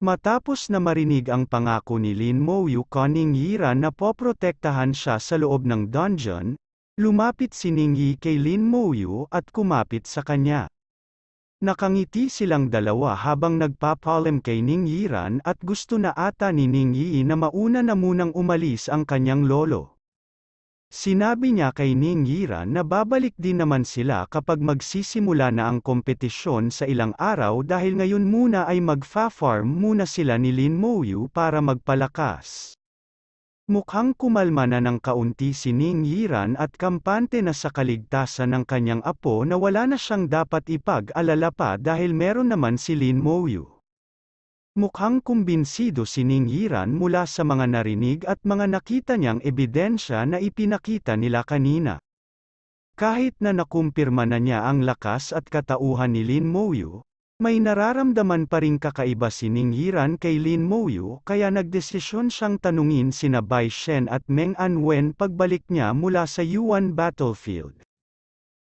Matapos na marinig ang pangako ni Lin Mouyu Koning Yira na poprotektahan siya sa loob ng dungeon, lumapit si Ningyi kay Lin Mouyu at kumapit sa kanya. Nakangiti silang dalawa habang nagpapalam kay Ning Yiran at gusto na ata ni Ning Yi na mauna na munang umalis ang kanyang lolo. Sinabi niya kay Ning Yira na babalik din naman sila kapag magsisimula na ang kompetisyon sa ilang araw dahil ngayon muna ay magfa-farm muna sila ni Lin Moyu para magpalakas. Mukhang kumalma na ng kaunti si Ning Yiran at kampante na sa kaligtasan ng kanyang apo na wala na siyang dapat ipag-alala pa dahil meron naman si Lin Moyu. Mukhang kumbinsido si Ning Yiran mula sa mga narinig at mga nakita niyang ebidensya na ipinakita nila kanina. Kahit na nakumpirma na niya ang lakas at katauhan ni Lin Moyu, may nararamdaman pa ring kakaiba si Ning Yiran kay Lin Moyu kaya nagdesisyon siyang tanungin sina Bai Shen at Meng Anwen pagbalik niya mula sa Yuan Battlefield.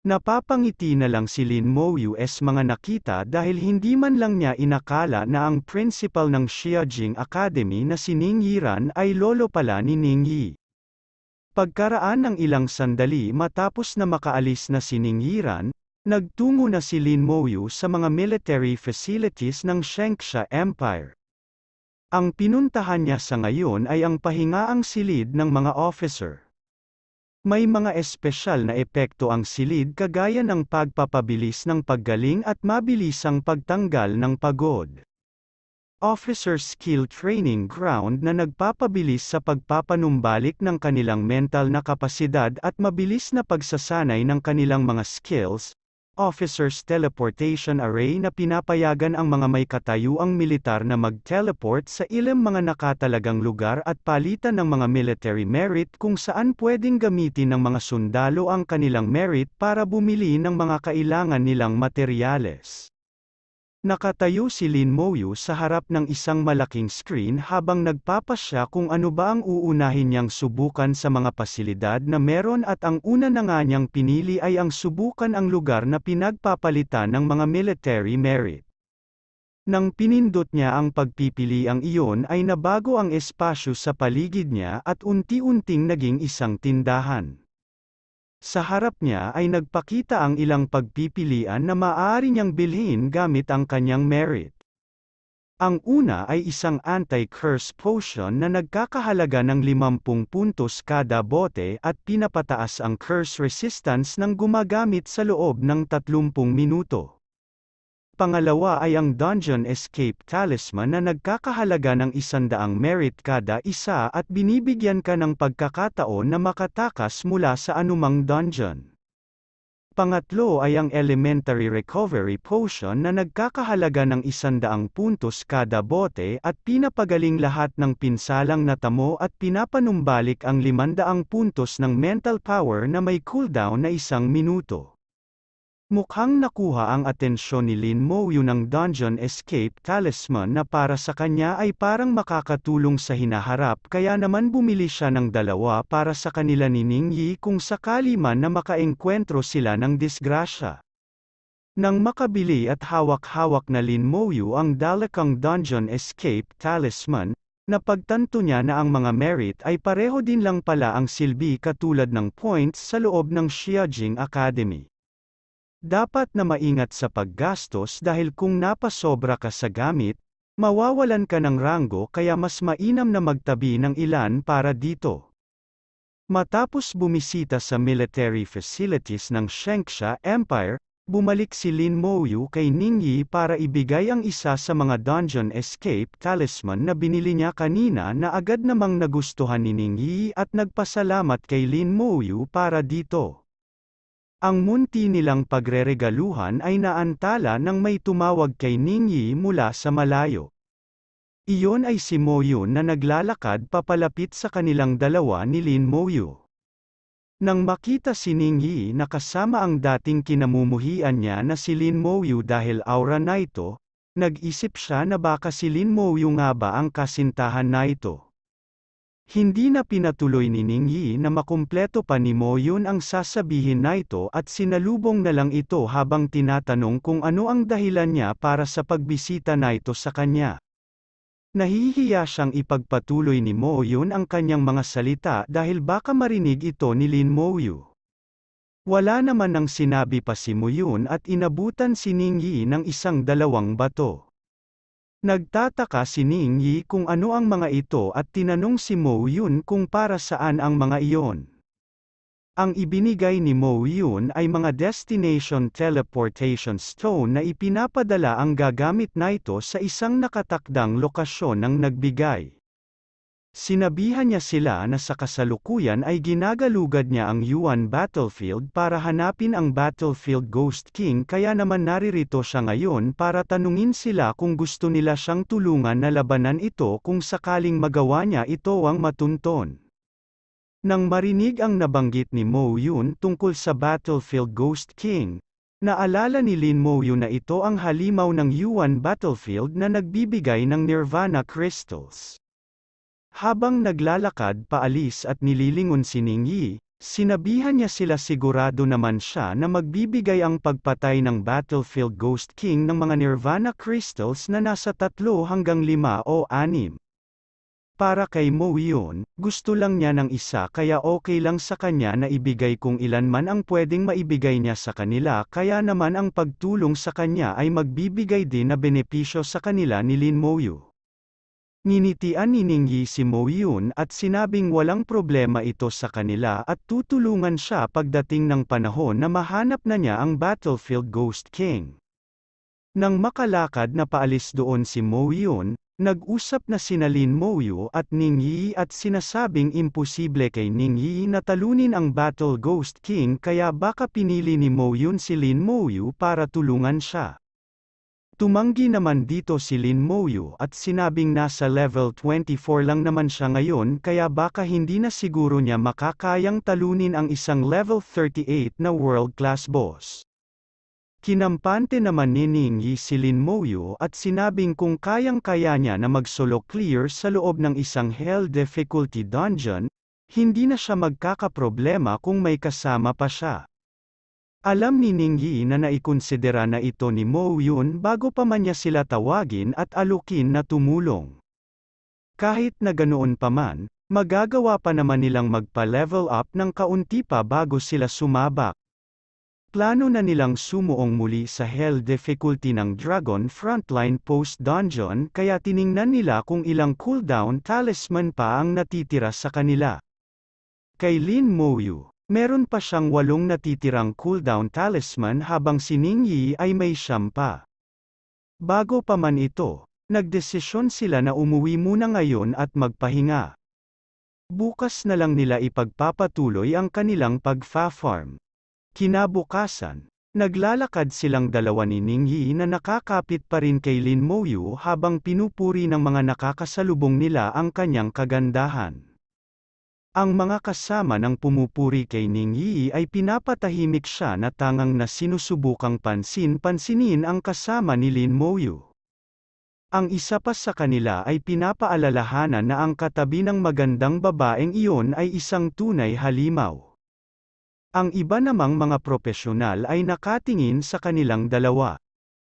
Napapangiti na lang si Lin Mo US mga nakita dahil hindi man lang niya inakala na ang principal ng Xiajing Academy na si Ning Yiran ay lolo pala ni Ning Yi. Pagkaraan ng ilang sandali matapos na makaalis na si Ning Yiran, nagtungo na si Lin Mo Yu sa mga military facilities ng Shengxia Empire. Ang pinuntahan niya sa ngayon ay ang pahingaang silid ng mga officer. May mga espesyal na epekto ang silid kagaya ng pagpapabilis ng paggaling at mabilisang pagtanggal ng pagod. Officer Skill Training Ground na nagpapabilis sa pagpapanumbalik ng kanilang mental na kapasidad at mabilis na pagsasanay ng kanilang mga skills, Officers Teleportation Array na pinapayagan ang mga may katayuang militar na mag-teleport sa ilang mga nakatalagang lugar at palitan ng mga military merit kung saan pwedeng gamitin ng mga sundalo ang kanilang merit para bumili ng mga kailangan nilang materyales. Nakatayo si Lin Moyu sa harap ng isang malaking screen habang nagpapasya kung ano ba ang uunahin niyang subukan sa mga pasilidad na meron at ang una na nga niyang pinili ay ang subukan ang lugar na pinagpapalitan ng mga military merit. Nang pinindot niya ang pagpipiliang iyon ay nabago ang espasyo sa paligid niya at unti-unting naging isang tindahan. Sa harap niya ay nagpakita ang ilang pagpipilian na maaari niyang bilhin gamit ang kanyang merit. Ang una ay isang anti-curse potion na nagkakahalaga ng 50 puntos kada bote at pinapataas ang curse resistance ng gumagamit sa loob ng 30 minuto. Pangalawa ay ang Dungeon Escape Talisman na nagkakahalaga ng isandaang merit kada isa at binibigyan ka ng pagkakataon na makatakas mula sa anumang dungeon. Pangatlo ay ang Elementary Recovery Potion na nagkakahalaga ng isandaang puntos kada bote at pinapagaling lahat ng pinsalang natamo at pinapanumbalik ang limandaang puntos ng mental power na may cooldown na isang minuto. Mukhang nakuha ang atensyon ni Lin Mo yun ang dungeon escape talisman na para sa kanya ay parang makakatulong sa hinaharap kaya naman bumili siya ng dalawa para sa kanila ni Ning Yi kung sakali man na makaengkwentro sila ng disgrasya. Nang makabili at hawak-hawak na Lin Mo Yu ang dalakang dungeon escape talisman, Napagtanto niya na ang mga merit ay pareho din lang pala ang silbi katulad ng points sa loob ng Xiajing Academy. Dapat na maingat sa paggastos dahil kung napasobra ka sa gamit, mawawalan ka ng ranggo kaya mas mainam na magtabi ng ilan para dito. Matapos bumisita sa military facilities ng Shengxia Empire, bumalik si Lin Mouyu kay Ningyi para ibigay ang isa sa mga dungeon escape talisman na binili niya kanina na agad namang nagustuhan ni Ningyi at nagpasalamat kay Lin Mouyu para dito. Ang munti nilang pagreregaluhan ay naantala nang may tumawag kay Ningyi mula sa malayo. Iyon ay si Moyu na naglalakad papalapit sa kanilang dalawa ni Lin Moyu. Nang makita si Ningyi na kasama ang dating kinamumuhian niya na si Lin Moyu dahil aura na ito, nag-isip siya na baka si Lin Moyu nga ba ang kasintahan na ito. Hindi na pinatuloy ni Ning Yi na makumpleto pa ni Mo Yun ang sasabihin na ito at sinalubong na lang ito habang tinatanong kung ano ang dahilan niya para sa pagbisita na ito sa kanya. Nahihiya siyang ipagpatuloy ni Mo Yun ang kanyang mga salita dahil baka marinig ito ni Lin Mo Yu. Wala naman ang sinabi pa si Mo Yun at inabutan si Ning Yi ng isang dalawang bato. Nagtataka si Ning Yi kung ano ang mga ito at tinanong si Mo Yun kung para saan ang mga iyon. Ang ibinigay ni Mo Yun ay mga destination teleportation stone na ipinapadala ang gagamit na ito sa isang nakatakdang lokasyon ng nagbigay. Sinabihan niya sila na sa kasalukuyan ay ginagalugad niya ang Yuan Battlefield para hanapin ang Battlefield Ghost King kaya naman naririto siya ngayon para tanungin sila kung gusto nila siyang tulungan na labanan ito kung sakaling magawa niya ito ang matunton. Nang marinig ang nabanggit ni Mo Yun tungkol sa Battlefield Ghost King, Naalala ni Lin Mo Yun na ito ang halimaw ng Yuan Battlefield na nagbibigay ng Nirvana Crystals. Habang naglalakad paalis at nililingon si Ning Yi, sinabihan niya sila sigurado naman siya na magbibigay ang pagpatay ng Battlefield Ghost King ng mga Nirvana Crystals na nasa tatlo hanggang lima o anim. Para kay Mo yun, gusto lang niya ng isa kaya okay lang sa kanya na ibigay kung ilan man ang pwedeng maibigay niya sa kanila kaya naman ang pagtulong sa kanya ay magbibigay din na benepisyo sa kanila ni Lin Mo Yu. Ninitian ni Ningyi si Mo at sinabing walang problema ito sa kanila at tutulungan siya pagdating ng panahon na mahanap na niya ang Battlefield Ghost King. Nang makalakad na paalis doon si Mo nag-usap na sinalin Mo Yu at Ningyi at sinasabing imposible kay Ningyi na talunin ang Battle Ghost King kaya baka pinili ni Mo si Lin Mo para tulungan siya. Tumanggi naman dito si Lin Moyu at sinabing nasa level 24 lang naman siya ngayon kaya baka hindi na siguro niya makakayang talunin ang isang level 38 na world-class boss. Kinampante naman ni Ningyi si Lin Moyu at sinabing kung kayang-kaya niya na mag solo clear sa loob ng isang Hell Difficulty Dungeon, hindi na siya magkakaproblema kung may kasama pa siya. Alam ni Ningyi na naikonsidera na ito ni Mo Yun bago pa man niya sila tawagin at alukin na tumulong. Kahit na ganoon pa man, magagawa pa naman nilang magpa-level up ng kaunti pa bago sila sumabak. Plano na nilang sumuong muli sa Hell difficulty ng Dragon Frontline Post Dungeon kaya tiningnan nila kung ilang cooldown talisman pa ang natitira sa kanila. Kay Lin Mo Yu Meron pa siyang walong natitirang cooldown talisman habang si Ning Yi ay may siyam pa. Bago pa man ito, nagdesisyon sila na umuwi muna ngayon at magpahinga. Bukas na lang nila ipagpapatuloy ang kanilang pagfa-farm. Kinabukasan, naglalakad silang dalawa ni Ning Yi na nakakapit pa rin kay Lin Mo Yu habang pinupuri ng mga nakakasalubong nila ang kanyang kagandahan. Ang mga kasama ng pumupuri kay Ning Yi ay pinapatahimik siya na tangang na sinusubukang pansin-pansinin ang kasama ni Lin Moyu. Ang isa pa sa kanila ay pinapaalalahanan na ang katabi ng magandang babaeng iyon ay isang tunay halimaw. Ang iba namang mga profesional ay nakatingin sa kanilang dalawa.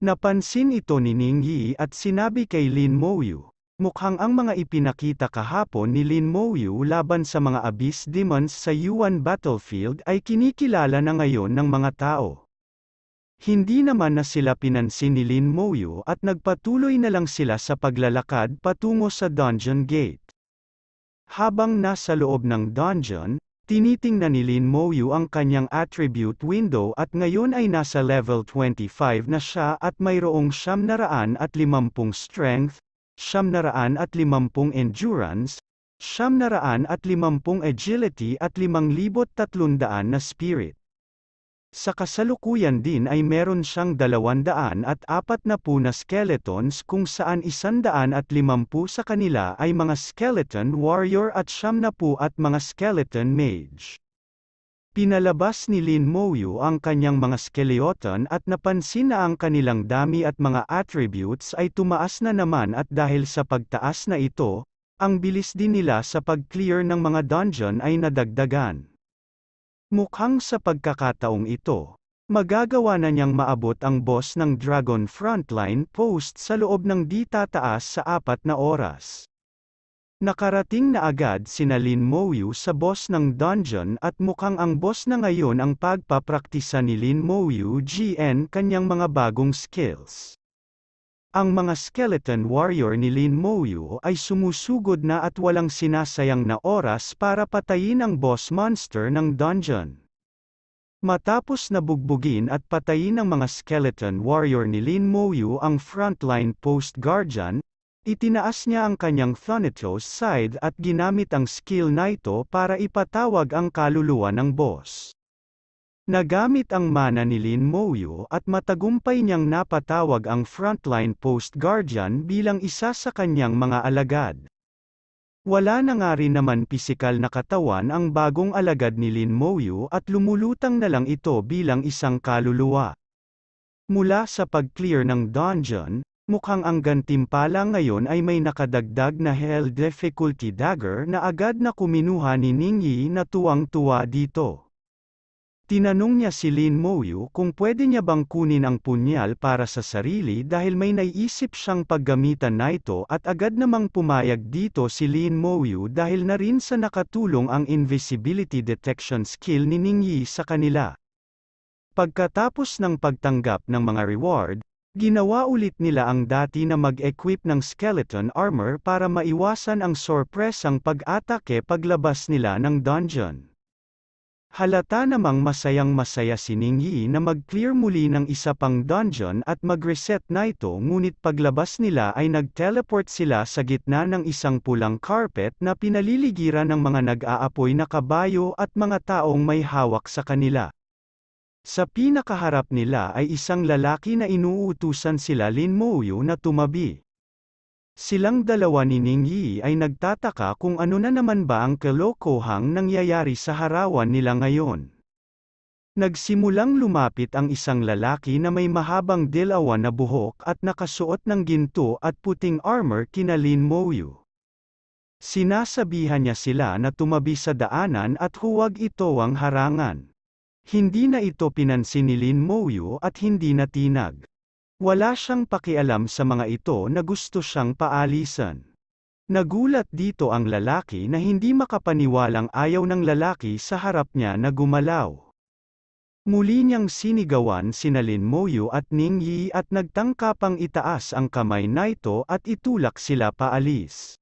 Napansin ito ni Ning Yi at sinabi kay Lin Moyu, Mukhang ang mga ipinakita kahapon ni Lin Mouyu laban sa mga Abyss Demons sa Yuan Battlefield ay kinikilala na ngayon ng mga tao. Hindi naman na sila pinansin ni Lin Mouyu at nagpatuloy na lang sila sa paglalakad patungo sa dungeon gate. Habang nasa loob ng dungeon, tinitingnan ni Lin Mouyu ang kanyang attribute window at ngayon ay nasa level 25 na siya at mayroong 750 strength, siyamnaraan at limampung endurance, siyamnaraan at limampung agility at limang libot tatlundaan na spirit. Sa kasalukuyan din ay meron siyang dalawandaan at apat na puna skeletons kung saan isandaan at limampu sa kanila ay mga skeleton warrior at na po at mga skeleton mage. Pinalabas ni Lin Moyu ang kanyang mga skeleton at napansin na ang kanilang dami at mga attributes ay tumaas na naman at dahil sa pagtaas na ito, ang bilis din nila sa pag-clear ng mga dungeon ay nadagdagan. Mukhang sa pagkakataong ito, magagawa na niyang maabot ang boss ng Dragon Frontline Post sa loob ng di tataas sa apat na oras. Nakarating na agad si Lin Mouyu sa boss ng dungeon at mukhang ang boss na ngayon ang pagpapraktisa ni Lin Mouyu GN kanyang mga bagong skills. Ang mga skeleton warrior ni Lin Mouyu ay sumusugod na at walang sinasayang na oras para patayin ang boss monster ng dungeon. Matapos na bugbugin at patayin ng mga skeleton warrior ni Lin Mouyu ang frontline post guardian, Itinaas niya ang kanyang Thanatos side at ginamit ang skill na ito para ipatawag ang kaluluwa ng boss. Nagamit ang mana ni Lin Moyo at matagumpay niyang napatawag ang frontline post guardian bilang isa sa kanyang mga alagad. Wala na nga rin naman pisikal na katawan ang bagong alagad ni Lin Moyo at lumulutang na lang ito bilang isang kaluluwa. Mula sa pag-clear ng dungeon, Mukhang ang gantimpala ngayon ay may nakadagdag na Hell Difficulty Dagger na agad na kuminuha ni Ningyi na tuwang-tuwa dito. Tinanong niya si Lin Moyu kung pwede niya bang kunin ang punyal para sa sarili dahil may naiisip siyang paggamitan na ito at agad namang pumayag dito si Lin Moyu dahil na rin sa nakatulong ang invisibility detection skill ni Ningyi sa kanila. Pagkatapos ng pagtanggap ng mga reward, Ginawa ulit nila ang dati na mag-equip ng skeleton armor para maiwasan ang sorpresang pag-atake paglabas nila ng dungeon. Halata namang masayang masaya si Ningyi na mag-clear muli ng isa pang dungeon at mag-reset na ito ngunit paglabas nila ay nag-teleport sila sa gitna ng isang pulang carpet na pinaliligiran ng mga nag-aapoy na kabayo at mga taong may hawak sa kanila. Sa pinakaharap nila ay isang lalaki na inuutusan sila Lin Mouyu na tumabi. Silang dalawa ni Ning Yi ay nagtataka kung ano na naman ba ang kalokohang nangyayari sa harawan nila ngayon. Nagsimulang lumapit ang isang lalaki na may mahabang dilawan na buhok at nakasuot ng ginto at puting armor kina Lin Mouyu. Sinasabihan niya sila na tumabi sa daanan at huwag ito ang harangan. Hindi na ito pinansin ni Lin Moyo at hindi na tinag. Wala siyang pakialam sa mga ito na gusto siyang paalisan. Nagulat dito ang lalaki na hindi makapaniwalang ayaw ng lalaki sa harap niya na gumalaw. Muli niyang sinigawan sina Lin Moyo at Ning Yi at nagtangkapang itaas ang kamay na ito at itulak sila paalis.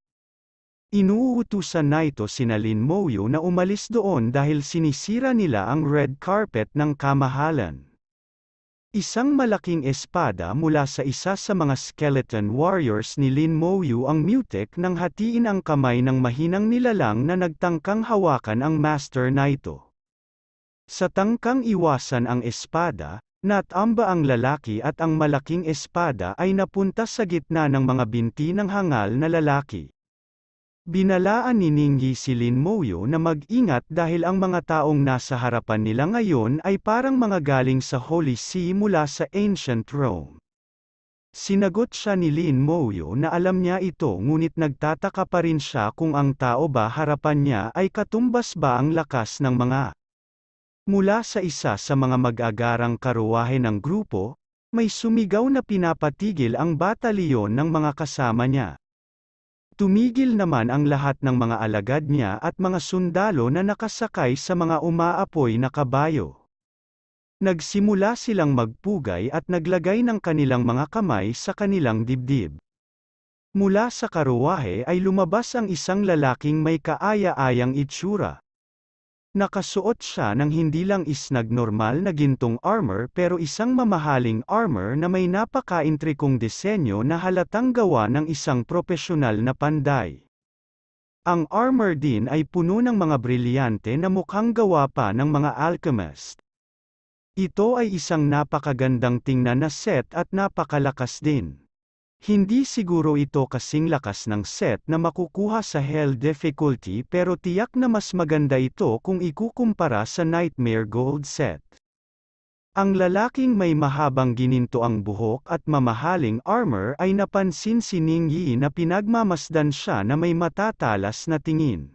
Inuutusan na ito sina Lin Moyo na umalis doon dahil sinisira nila ang red carpet ng kamahalan. Isang malaking espada mula sa isa sa mga skeleton warriors ni Lin Moyu ang mutek nang hatiin ang kamay ng mahinang nilalang na nagtangkang hawakan ang master na ito. Sa tangkang iwasan ang espada, natamba ang lalaki at ang malaking espada ay napunta sa gitna ng mga binti ng hangal na lalaki. Binalaan ni Ningyi si Lin Moyo na mag-ingat dahil ang mga taong nasa harapan nila ngayon ay parang mga galing sa Holy See mula sa Ancient Rome. Sinagot siya ni Lin Moyo na alam niya ito ngunit nagtataka pa rin siya kung ang tao ba harapan niya ay katumbas ba ang lakas ng mga. Mula sa isa sa mga mag-agarang karuwahe ng grupo, may sumigaw na pinapatigil ang batalyon ng mga kasama niya. Tumigil naman ang lahat ng mga alagad niya at mga sundalo na nakasakay sa mga umaapoy na kabayo. Nagsimula silang magpugay at naglagay ng kanilang mga kamay sa kanilang dibdib. Mula sa karuwahe ay lumabas ang isang lalaking may kaaya-ayang itsura. Nakasuot siya ng hindi lang isnag normal na gintong armor pero isang mamahaling armor na may napaka-intrikong disenyo na halatang gawa ng isang profesional na panday. Ang armor din ay puno ng mga brilyante na mukhang gawa pa ng mga alchemist. Ito ay isang napakagandang tingnan na set at napakalakas din. Hindi siguro ito kasing lakas ng set na makukuha sa Hell difficulty pero tiyak na mas maganda ito kung ikukumpara sa Nightmare Gold set. Ang lalaking may mahabang gininto ang buhok at mamahaling armor ay napansin si Ning Yi na pinagmamasdan siya na may matatalas na tingin.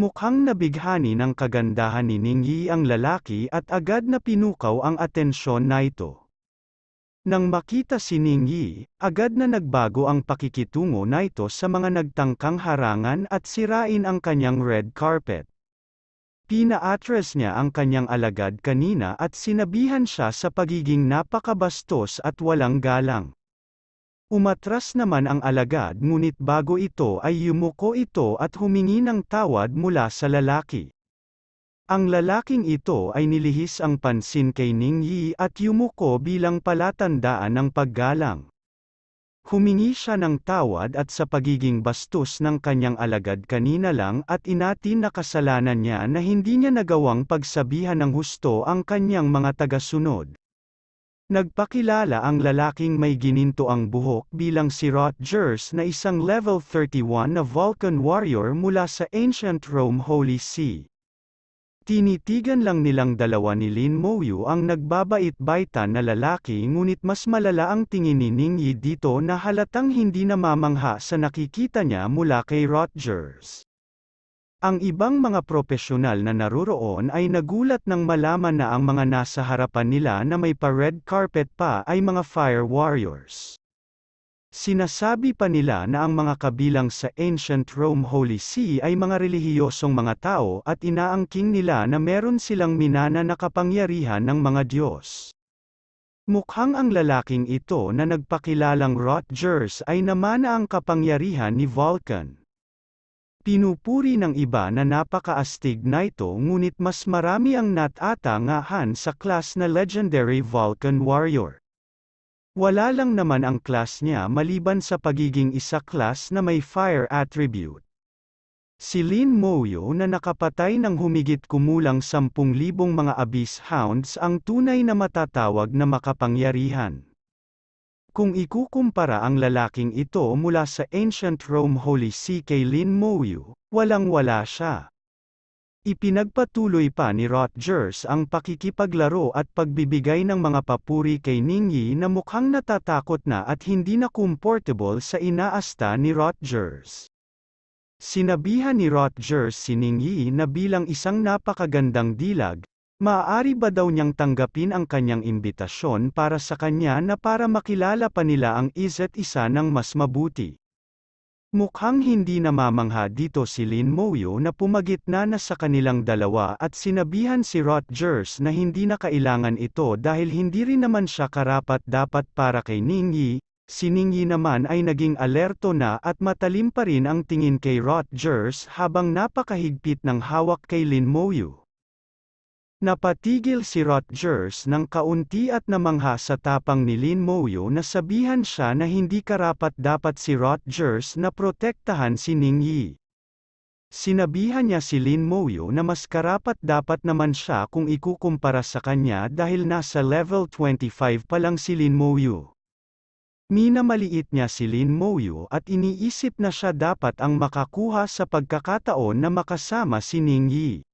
Mukhang nabighani ng kagandahan ni Ning Yi ang lalaki at agad na pinukaw ang atensyon na ito. Nang makita si Ning Yi, agad na nagbago ang pakikitungo na ito sa mga nagtangkang harangan at sirain ang kanyang red carpet. Pinaatres niya ang kanyang alagad kanina at sinabihan siya sa pagiging napakabastos at walang galang. Umatras naman ang alagad ngunit bago ito ay yumuko ito at humingi ng tawad mula sa lalaki. Ang lalaking ito ay nilihis ang pansin kay Ning Yi at yumuko bilang palatandaan ng paggalang. Humingi siya ng tawad at sa pagiging bastos ng kanyang alagad kanina lang at inatin na kasalanan niya na hindi niya nagawang pagsabihan ng husto ang kanyang mga tagasunod. Nagpakilala ang lalaking may gininto ang buhok bilang si Rogers na isang level 31 na Vulcan warrior mula sa Ancient Rome Holy See. Tinitigan lang nilang dalawa ni Lin Moyu ang nagbabait-baitan na lalaki ngunit mas malala ang tingin ni Ning Yi dito na halatang hindi namamangha sa nakikita niya mula kay Rogers. Ang ibang mga propesyonal na naroroon ay nagulat nang malaman na ang mga nasa harapan nila na may pa-red carpet pa ay mga fire warriors. Sinasabi pa nila na ang mga kabilang sa Ancient Rome Holy See ay mga relihiyosong mga tao at inaangkin nila na meron silang minana na kapangyarihan ng mga Diyos. Mukhang ang lalaking ito na nagpakilalang Rogers ay namana ang kapangyarihan ni Vulcan. Pinupuri ng iba na napakaastig na ito ngunit mas marami ang natatangahan sa klas na legendary Vulcan warrior. Wala lang naman ang class niya maliban sa pagiging isa class na may fire attribute. Si Lin Moyo na nakapatay ng humigit kumulang 10,000 mga abyss hounds ang tunay na matatawag na makapangyarihan. Kung ikukumpara ang lalaking ito mula sa ancient Rome Holy C kay Lin Moyu, walang-wala siya. Ipinagpatuloy pa ni Rodgers ang pakikipaglaro at pagbibigay ng mga papuri kay Ningyi na mukhang natatakot na at hindi na comfortable sa inaasta ni Rodgers. Sinabihan ni Rodgers si Ningyi na bilang isang napakagandang dilag, maaari ba daw niyang tanggapin ang kanyang imbitasyon para sa kanya na para makilala pa nila ang isa't isa ng mas mabuti. Mukhang hindi namamangha dito si Lin Moyo na pumagitna na sa kanilang dalawa at sinabihan si Rodgers na hindi na kailangan ito dahil hindi rin naman siya karapat dapat para kay Ningyi, si Ningyi naman ay naging alerto na at matalim pa rin ang tingin kay Rodgers habang napakahigpit ng hawak kay Lin Moyo. Napatigil si Rodgers ng kaunti at namangha sa tapang ni Lin Moyo na sabihan siya na hindi karapat dapat si Rodgers na protektahan si Ning Yi. Sinabihan niya si Lin Moyo na mas karapat dapat naman siya kung ikukumpara sa kanya dahil nasa level 25 pa lang si Lin Moyo. Minamaliit niya si Lin Moyo at iniisip na siya dapat ang makakuha sa pagkakataon na makasama si Ning Yi.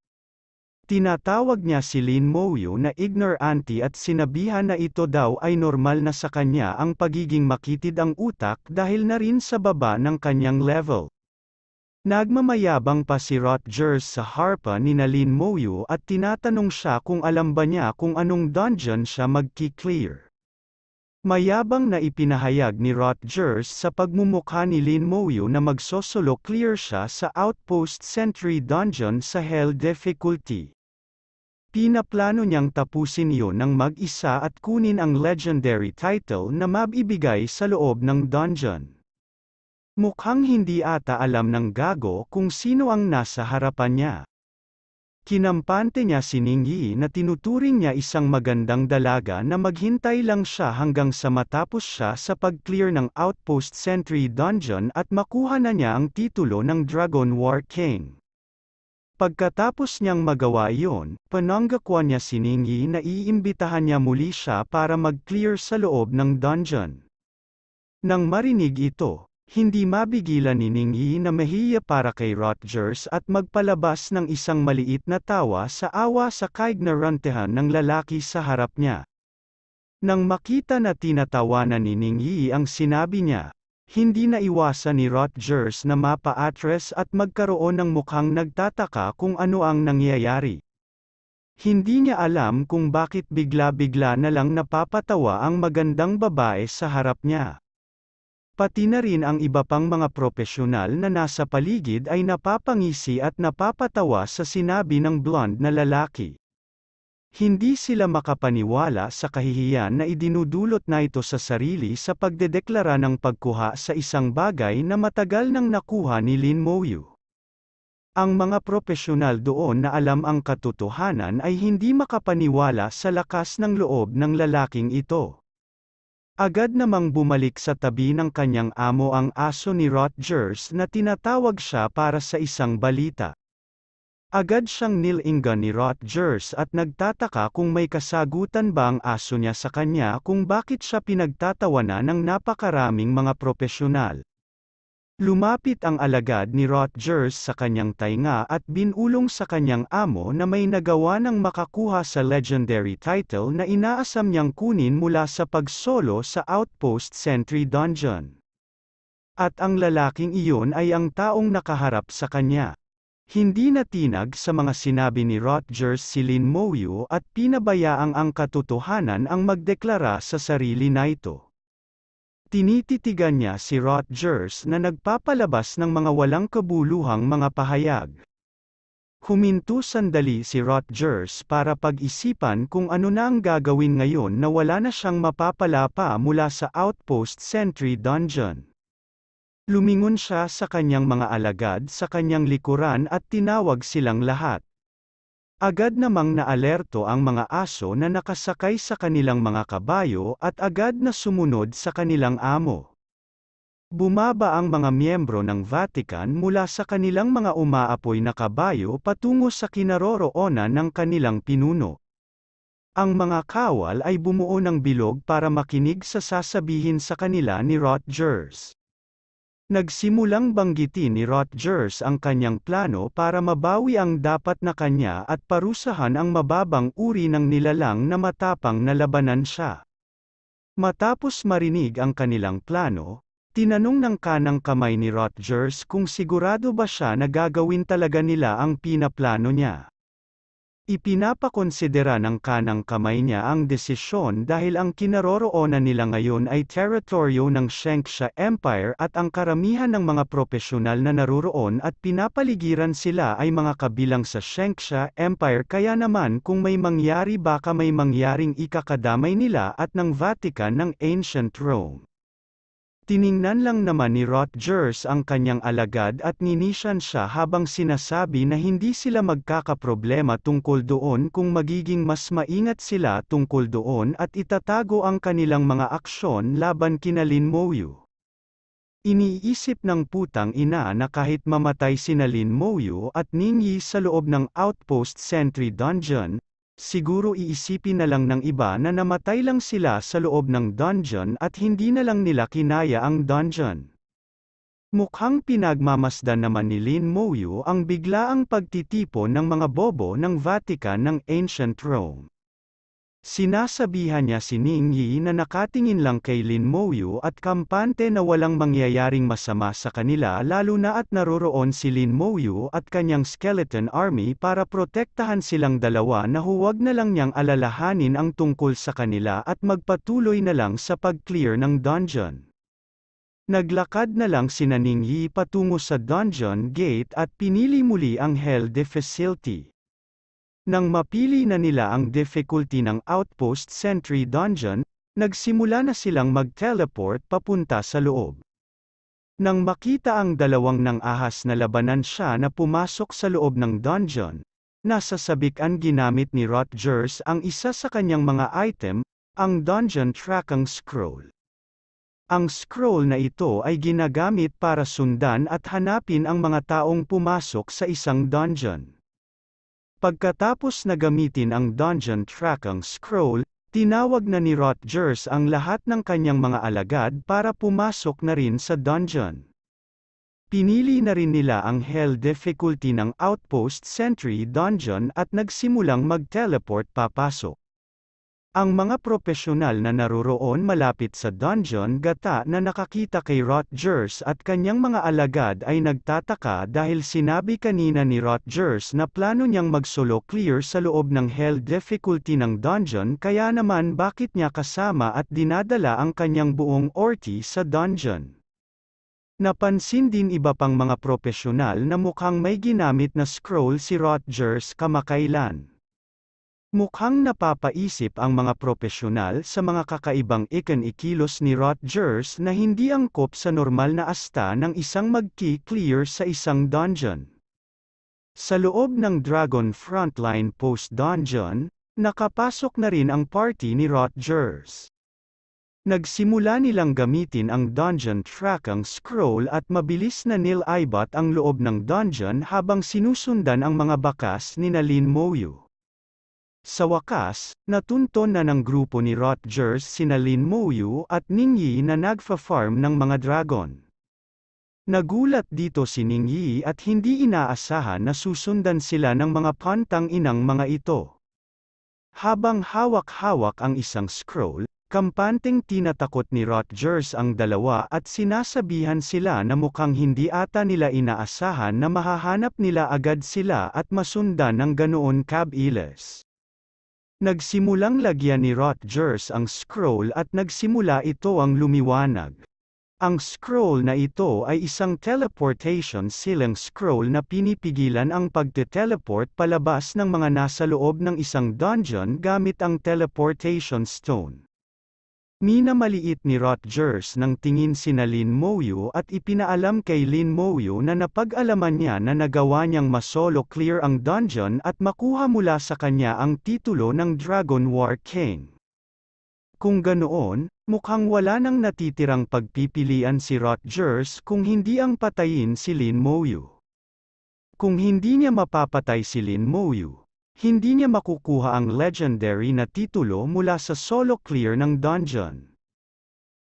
Tinatawag niya si Lin Moyo na ignorante at sinabihan na ito daw ay normal na sa kanya ang pagiging makitid ang utak dahil na rin sa baba ng kanyang level. Nagmamayabang pa si Rodgers sa harpa ni Lin Moyo at tinatanong siya kung alam ba niya kung anong dungeon siya magki-clear. Mayabang na ipinahayag ni Rodgers sa pagmumukha ni Lin Moyo na magsosolo clear siya sa Outpost Sentry Dungeon sa Hell Difficulty. Pinaplano niyang tapusin iyon ng mag-isa at kunin ang legendary title na mabibigay sa loob ng dungeon. Mukhang hindi ata alam ng gago kung sino ang nasa harapan niya. Kinampante niya si Ningyi na tinuturing niya isang magandang dalaga na maghintay lang siya hanggang sa matapos siya sa pag-clear ng Outpost Sentry Dungeon at makuha na niya ang titulo ng Dragon War King. Pagkatapos niyang magawa iyon, pananggakwa niya si Ningyi na iimbitahan niya muli siya para mag-clear sa loob ng dungeon. Nang marinig ito, hindi mabigilan ni Ningyi na mahiya para kay Rogers at magpalabas ng isang maliit na tawa sa awa sa kaignarantehan ng lalaki sa harap niya. Nang makita na tinatawanan ni Ningyi ang sinabi niya, hindi naiwasan ni Rodgers na mapa atres at magkaroon ng mukhang nagtataka kung ano ang nangyayari. Hindi niya alam kung bakit bigla-bigla na lang napapatawa ang magandang babae sa harap niya. Pati na rin ang iba pang mga profesional na nasa paligid ay napapangisi at napapatawa sa sinabi ng blonde na lalaki. Hindi sila makapaniwala sa kahihiyan na idinudulot na ito sa sarili sa pagdedeklara ng pagkuha sa isang bagay na matagal nang nakuha ni Lin Moyu. Ang mga propesyonal doon na alam ang katotohanan ay hindi makapaniwala sa lakas ng loob ng lalaking ito. Agad namang bumalik sa tabi ng kanyang amo ang aso ni Rogers na tinatawag siya para sa isang balita. Agad siyang nilingga ni Rodgers at nagtataka kung may kasagutan ba ang aso niya sa kanya kung bakit siya pinagtatawanan ng napakaraming mga propesyonal. Lumapit ang alagad ni Rodgers sa kanyang tainga at binulong sa kanyang amo na may nagawa ng makakuha sa legendary title na inaasam niyang kunin mula sa pagsolo sa Outpost Sentry Dungeon. At ang lalaking iyon ay ang taong nakaharap sa kanya. Hindi natinag sa mga sinabi ni Rodgers si Lin Moyo at pinabayaang ang katotohanan ang magdeklara sa sarili na ito. Tinititigan niya si Rodgers na nagpapalabas ng mga walang kabuluhang mga pahayag. Huminto sandali si Rodgers para pag-isipan kung ano na ang gagawin ngayon na wala na siyang mapapala pa mula sa Outpost Sentry Dungeon. Lumingon siya sa kanyang mga alagad sa kanyang likuran at tinawag silang lahat. Agad namang naalerto ang mga aso na nakasakay sa kanilang mga kabayo at agad na sumunod sa kanilang amo. Bumaba ang mga miyembro ng Vatican mula sa kanilang mga umaapoy na kabayo patungo sa kinaroroonan ng kanilang pinuno. Ang mga kawal ay bumuo ng bilog para makinig sa sasabihin sa kanila ni Rodgers. Nagsimulang banggitin ni Rodgers ang kanyang plano para mabawi ang dapat na kanya at parusahan ang mababang uri ng nilalang na matapang na labanan siya. Matapos marinig ang kanilang plano, tinanong ng kanang kamay ni Rodgers kung sigurado ba siya na gagawin talaga nila ang pinaplano niya. Ipinapakonsidera ng kanang kamay niya ang desisyon dahil ang kinaroroonan nila ngayon ay teritoryo ng Shenxia Empire at ang karamihan ng mga propesyonal na naruroon at pinapaligiran sila ay mga kabilang sa Shenxia Empire kaya naman kung may mangyari baka may mangyaring ikakadamay nila at ng Vatican ng Ancient Rome. Tiningnan lang naman ni Rodgers ang kanyang alagad at ninisyan siya habang sinasabi na hindi sila magkakaproblema tungkol doon kung magiging mas maingat sila tungkol doon at itatago ang kanilang mga aksyon laban kina Lin Moyu. Iniisip ng putang ina na kahit mamatay sina Lin Moyu at Ningyi sa loob ng outpost sentry dungeon, Siguro iisipin na lang ng iba na namatay lang sila sa loob ng dungeon at hindi na lang nila kinaya ang dungeon. Mukhang pinagmamasdan naman ni Lin Moyu ang biglaang pagtitipo ng mga bobo ng Vatican ng Ancient Rome. Sinasabihan niya si Ning Yi na nakatingin lang kay Lin Moyu at kampante na walang mangyayaring masama sa kanila lalo na at naroroon si Lin Moyu at kanyang skeleton army para protektahan silang dalawa na huwag na lang niyang alalahanin ang tungkol sa kanila at magpatuloy na lang sa pag-clear ng dungeon. Naglakad na lang si Ning Yi patungo sa dungeon gate at pinili muli ang Hell de Facility. Nang mapili na nila ang difficulty ng Outpost Sentry Dungeon, nagsimula na silang mag-teleport papunta sa loob. Nang makita ang dalawang ng ahas na labanan siya na pumasok sa loob ng dungeon, nasasabik ang ginamit ni Rogers ang isa sa kanyang mga item, ang dungeon tracking scroll. Ang scroll na ito ay ginagamit para sundan at hanapin ang mga taong pumasok sa isang dungeon. Pagkatapos na gamitin ang dungeon track scroll, tinawag na ni Rodgers ang lahat ng kanyang mga alagad para pumasok na rin sa dungeon. Pinili na rin nila ang hell difficulty ng Outpost Sentry Dungeon at nagsimulang mag-teleport papasok. Ang mga propesyonal na naroroon malapit sa dungeon gata na nakakita kay Rodgers at kanyang mga alagad ay nagtataka dahil sinabi kanina ni Rodgers na plano niyang mag-solo clear sa loob ng hell difficulty ng dungeon kaya naman bakit niya kasama at dinadala ang kanyang buong orty sa dungeon. Napansin din iba pang mga propesyonal na mukhang may ginamit na scroll si Rodgers kamakailan. Mukhang napapaisip ang mga propesyonal sa mga kakaibang ikan-ikilos ni Rodgers na hindi angkop sa normal na asta ng isang mag-key-clear sa isang dungeon. Sa loob ng Dragon Frontline Post Dungeon, nakapasok na rin ang party ni Rodgers. Nagsimula nilang gamitin ang dungeon trackang scroll at mabilis na nil-ibot ang loob ng dungeon habang sinusundan ang mga bakas ni Nalin Moyu. Sa wakas, natunton na ng grupo ni Rodgers sina Lin Moyu at Ningyi na nagfa-farm ng mga dragon. Nagulat dito si Ningyi at hindi inaasahan na susundan sila ng mga pantang inang mga ito. Habang hawak-hawak ang isang scroll, kampanteng tinatakot ni Rodgers ang dalawa at sinasabihan sila na mukhang hindi ata nila inaasahan na mahahanap nila agad sila at masundan ng ganoon kabilis. Nagsimulang lagyan ni Rodgers ang scroll at nagsimula ito ang lumiwanag. Ang scroll na ito ay isang teleportation silang scroll na pinipigilan ang pagte-teleport palabas ng mga nasa loob ng isang dungeon gamit ang teleportation stone. Minamaliit ni Rodgers nang tingin sina Lin Moyo at ipinaalam kay Lin Moyo na napag-alaman niya na nagawa niyang masolo clear ang dungeon at makuha mula sa kanya ang titulo ng Dragon War King. Kung ganoon, mukhang wala nang natitirang pagpipilian si Rodgers kung hindi ang patayin si Lin Moyo. Kung hindi niya mapapatay si Lin Moyo, hindi niya makukuha ang legendary na titulo mula sa solo clear ng dungeon.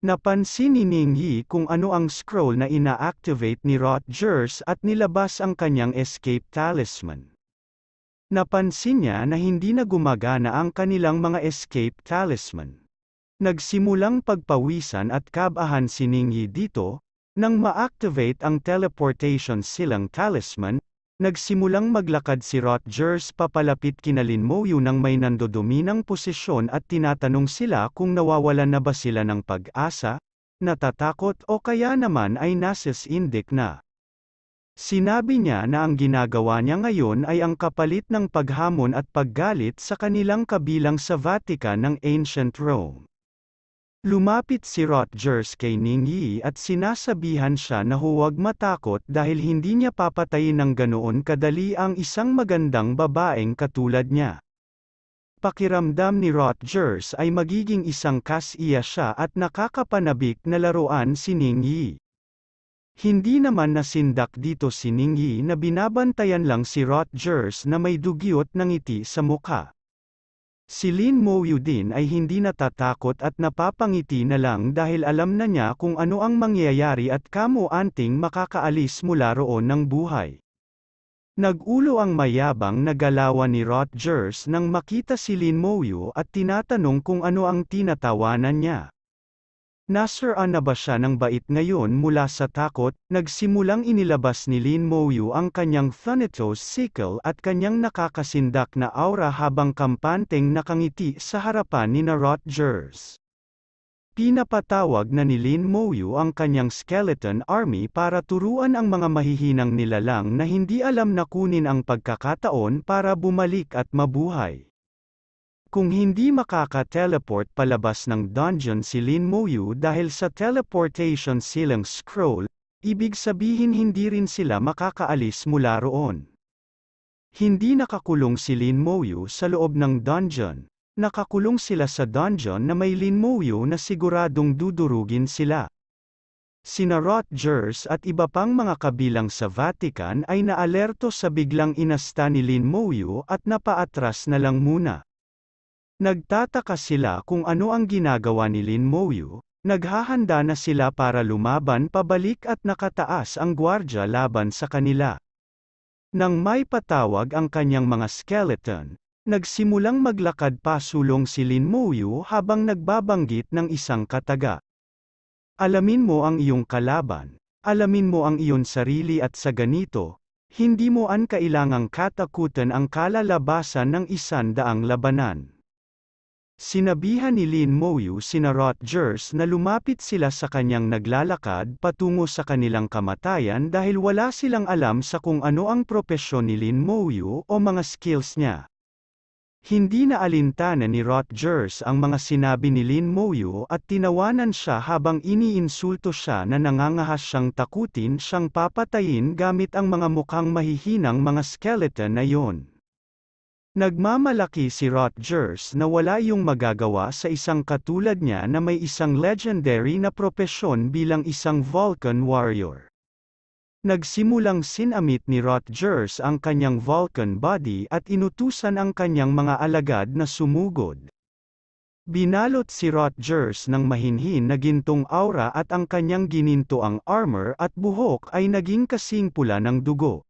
Napansin ni Ning Yi kung ano ang scroll na ina-activate ni Rodgers at nilabas ang kanyang escape talisman. Napansin niya na hindi na gumagana ang kanilang mga escape talisman. Nagsimulang pagpawisan at kabahan si Ning Yi dito, nang ma-activate ang teleportation silang talisman, Nagsimulang maglakad si Rodgers papalapit kina Moyo nang may nandodominang posisyon at tinatanong sila kung nawawalan na ba sila ng pag-asa, natatakot o kaya naman ay nasis indik na. Sinabi niya na ang ginagawa niya ngayon ay ang kapalit ng paghamon at paggalit sa kanilang kabilang sa Vatican ng Ancient Rome. Lumapit si Rodgers kay Ningyi at sinasabihan siya na huwag matakot dahil hindi niya papatayin ng ganoon kadali ang isang magandang babaeng katulad niya. Pakiramdam ni Rodgers ay magiging isang kasiya siya at nakakapanabik na laruan si Ningyi. Hindi naman nasindak dito si Ningyi na binabantayan lang si Rodgers na may dugyot ng ngiti sa mukha. Si Lin Mo Yudin ay hindi natatakot at napapangiti na lang dahil alam na niya kung ano ang mangyayari at kamo anting makakaalis mula roon ng buhay. Nagulo ang mayabang na galawan ni Rodgers nang makita si Lin Mo at tinatanong kung ano ang tinatawanan niya. Nasiraan na ba siya ng bait ngayon mula sa takot, nagsimulang inilabas ni Lin Moyu ang kanyang Thanatos sickle at kanyang nakakasindak na aura habang kampanteng nakangiti sa harapan ni na Rodgers. Pinapatawag na ni Lin Moyu ang kanyang skeleton army para turuan ang mga mahihinang nilalang na hindi alam na kunin ang pagkakataon para bumalik at mabuhay. Kung hindi makaka-teleport palabas ng dungeon si Lin Moyu dahil sa teleportation silang scroll, ibig sabihin hindi rin sila makakaalis mula roon. Hindi nakakulong si Lin Moyu sa loob ng dungeon. Nakakulong sila sa dungeon na may Lin Moyu na siguradong dudurugin sila. Sina Rodgers at iba pang mga kabilang sa Vatican ay naalerto sa biglang inasta ni Lin Moyu at napaatras na lang muna. Nagtataka sila kung ano ang ginagawa ni Lin Moyu, naghahanda na sila para lumaban pabalik at nakataas ang gwardya laban sa kanila. Nang may patawag ang kanyang mga skeleton, nagsimulang maglakad pasulong si Lin Moyu habang nagbabanggit ng isang kataga. Alamin mo ang iyong kalaban, alamin mo ang iyon sarili at sa ganito, hindi mo an kailangang katakutan ang kalalabasan ng isandaang labanan. Sinabihan ni Lin Moyu sina Rodgers na lumapit sila sa kanyang naglalakad patungo sa kanilang kamatayan dahil wala silang alam sa kung ano ang propesyon ni Lin Moyu o mga skills niya. Hindi na alintana ni Rodgers ang mga sinabi ni Lin Moyu at tinawanan siya habang iniinsulto siya na nangangahas siyang takutin siyang papatayin gamit ang mga mukhang mahihinang mga skeleton na yon. Nagmamalaki si Rodgers na wala yung magagawa sa isang katulad niya na may isang legendary na propesyon bilang isang Vulcan warrior. Nagsimulang sinamit ni Rodgers ang kanyang Vulcan body at inutusan ang kanyang mga alagad na sumugod. Binalot si Rodgers ng mahinhin na gintong aura at ang kanyang ginintoang armor at buhok ay naging kasing pula ng dugo.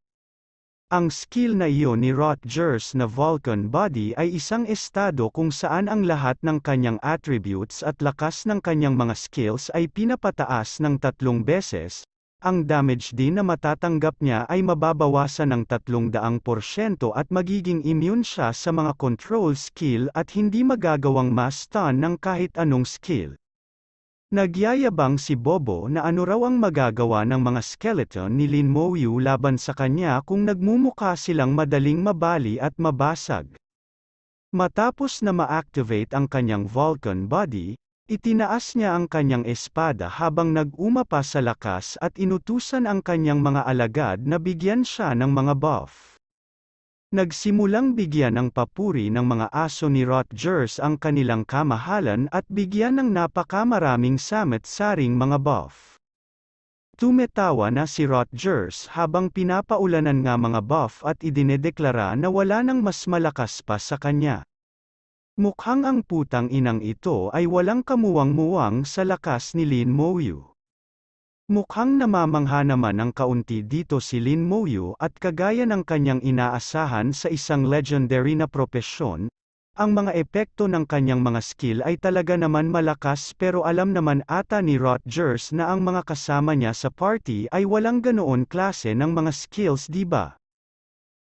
Ang skill na iyon ni Rodgers na Vulcan Body ay isang estado kung saan ang lahat ng kanyang attributes at lakas ng kanyang mga skills ay pinapataas ng tatlong beses, ang damage din na matatanggap niya ay mababawasan ng 300% at magiging immune siya sa mga control skill at hindi magagawang mas stun ng kahit anong skill. Nagyayabang si Bobo na ano raw ang magagawa ng mga skeleton ni Lin Mouyu laban sa kanya kung nagmumuka silang madaling mabali at mabasag. Matapos na ma-activate ang kanyang Vulcan body, itinaas niya ang kanyang espada habang nag-uma sa lakas at inutusan ang kanyang mga alagad na bigyan siya ng mga buff. Nagsimulang bigyan ng papuri ng mga aso ni Rodgers ang kanilang kamahalan at bigyan ng napakamaraming samet-saring mga buff. Tumetawa na si Rodgers habang pinapaulanan nga mga buff at idinedeklara na wala nang mas malakas pa sa kanya. Mukhang ang putang inang ito ay walang kamuwang-muwang sa lakas ni Lin Moyu. Mukhang namamangha naman ang kaunti dito si Lin Moyu at kagaya ng kanyang inaasahan sa isang legendary na propesyon, ang mga epekto ng kanyang mga skill ay talaga naman malakas pero alam naman ata ni Rodgers na ang mga kasama niya sa party ay walang ganoon klase ng mga skills diba?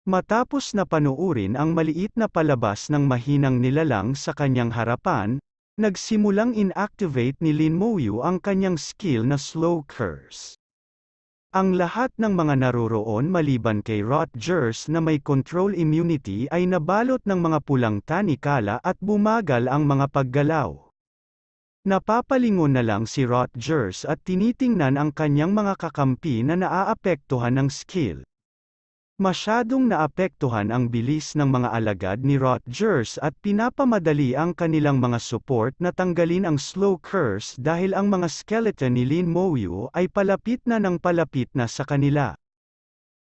Matapos na panuurin ang maliit na palabas ng mahinang nilalang sa kanyang harapan, Nagsimulang inactivate ni Lin Moyu ang kanyang skill na Slow Curse. Ang lahat ng mga naroroon maliban kay Rodgers na may control immunity ay nabalot ng mga pulang tanikala at bumagal ang mga paggalaw. Napapalingon na lang si Rodgers at tinitingnan ang kanyang mga kakampi na naaapektuhan ng skill. Masyadong naapektuhan ang bilis ng mga alagad ni Rodgers at pinapamadali ang kanilang mga support na tanggalin ang slow curse dahil ang mga skeleton ni Lin Moyu ay palapit na ng palapit na sa kanila.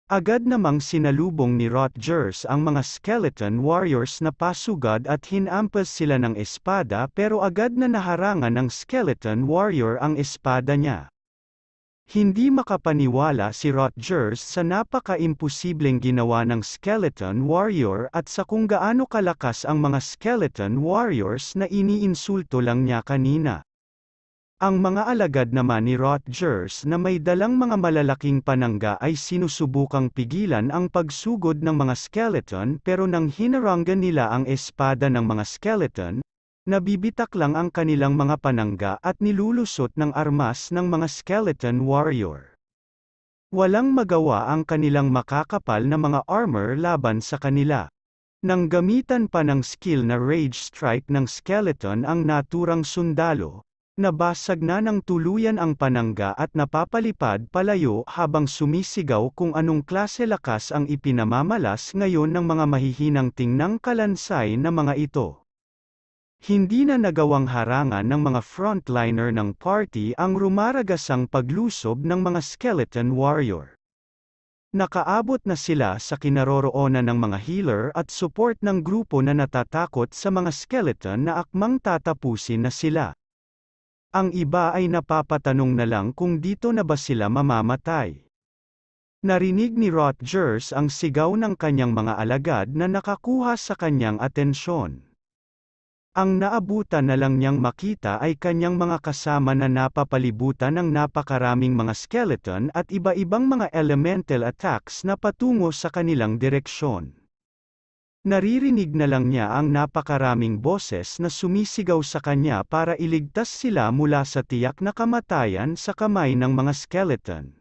Agad namang sinalubong ni Rodgers ang mga skeleton warriors na pasugad at hinampas sila ng espada pero agad na naharangan ng skeleton warrior ang espada niya. Hindi makapaniwala si Rodgers sa napaka-imposibleng ginawa ng Skeleton Warrior at sa kung gaano kalakas ang mga Skeleton Warriors na iniinsulto lang niya kanina. Ang mga alagad naman ni Rodgers na may dalang mga malalaking panangga ay sinusubukang pigilan ang pagsugod ng mga skeleton pero nang hinarangan nila ang espada ng mga skeleton, Nabibitak lang ang kanilang mga panangga at nilulusot ng armas ng mga skeleton warrior. Walang magawa ang kanilang makakapal na mga armor laban sa kanila. Nang gamitan pa ng skill na Rage Strike ng skeleton ang naturang sundalo, nabasag na ng tuluyan ang panangga at napapalipad palayo habang sumisigaw kung anong klase lakas ang ipinamamalas ngayon ng mga mahihinang tingnang kalansay na mga ito. Hindi na nagawang harangan ng mga frontliner ng party ang rumaragasang paglusob ng mga skeleton warrior. Nakaabot na sila sa kinaroroonan ng mga healer at support ng grupo na natatakot sa mga skeleton na akmang tatapusin na sila. Ang iba ay napapatanong na lang kung dito na ba sila mamamatay. Narinig ni Rodgers ang sigaw ng kanyang mga alagad na nakakuha sa kanyang atensyon. Ang naabutan na lang niyang makita ay kanyang mga kasama na napapalibutan ng napakaraming mga skeleton at iba-ibang mga elemental attacks na patungo sa kanilang direksyon. Naririnig na lang niya ang napakaraming boses na sumisigaw sa kanya para iligtas sila mula sa tiyak na kamatayan sa kamay ng mga skeleton.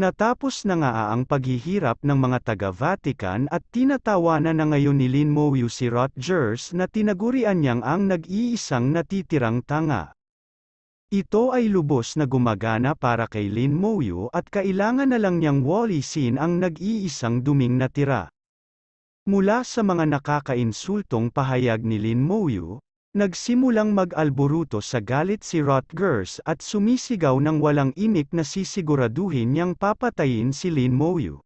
Natapos na nga ang paghihirap ng mga taga-Vatican at tinatawanan na ngayon ni Lin Linmoyu si Rogers na tinagurian niyang ang nag-iisang natitirang tanga. Ito ay lubos na gumagana para kay Lin Linmoyu at kailangan na lang niyang walisin ang nag-iisang duming natira. Mula sa mga nakakainsultong pahayag ni Lin Linmoyu, Nagsimulang mag-alburuto sa galit si Rutgers at sumisigaw ng walang imik na sisiguraduhin niyang papatayin si Lin Moyu.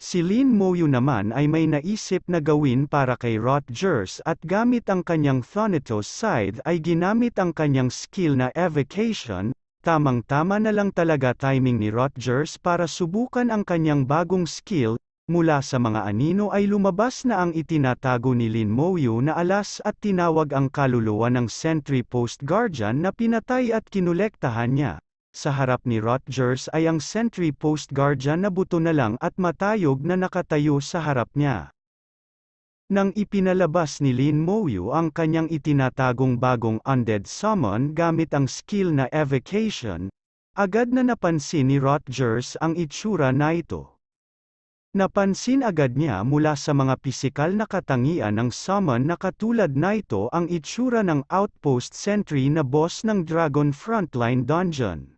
Si Lin Moyu naman ay may naisip na gawin para kay Rutgers at gamit ang kanyang Thanatos Scythe ay ginamit ang kanyang skill na Evocation, tamang-tama na lang talaga timing ni Rutgers para subukan ang kanyang bagong skill, mula sa mga anino ay lumabas na ang itinatago ni Lin Mouyu na alas at tinawag ang kaluluwa ng sentry post guardian na pinatay at kinolektahan niya. Sa harap ni Rogers ay ang sentry post guardian na buto na lang at matayog na nakatayo sa harap niya. Nang ipinalabas ni Lin Mouyu ang kanyang itinatagong bagong undead summon gamit ang skill na evocation, agad na napansin ni Rogers ang itsura na ito. Napansin agad niya mula sa mga pisikal na katangian ng summon na katulad na ito ang itsura ng outpost sentry na boss ng Dragon Frontline Dungeon.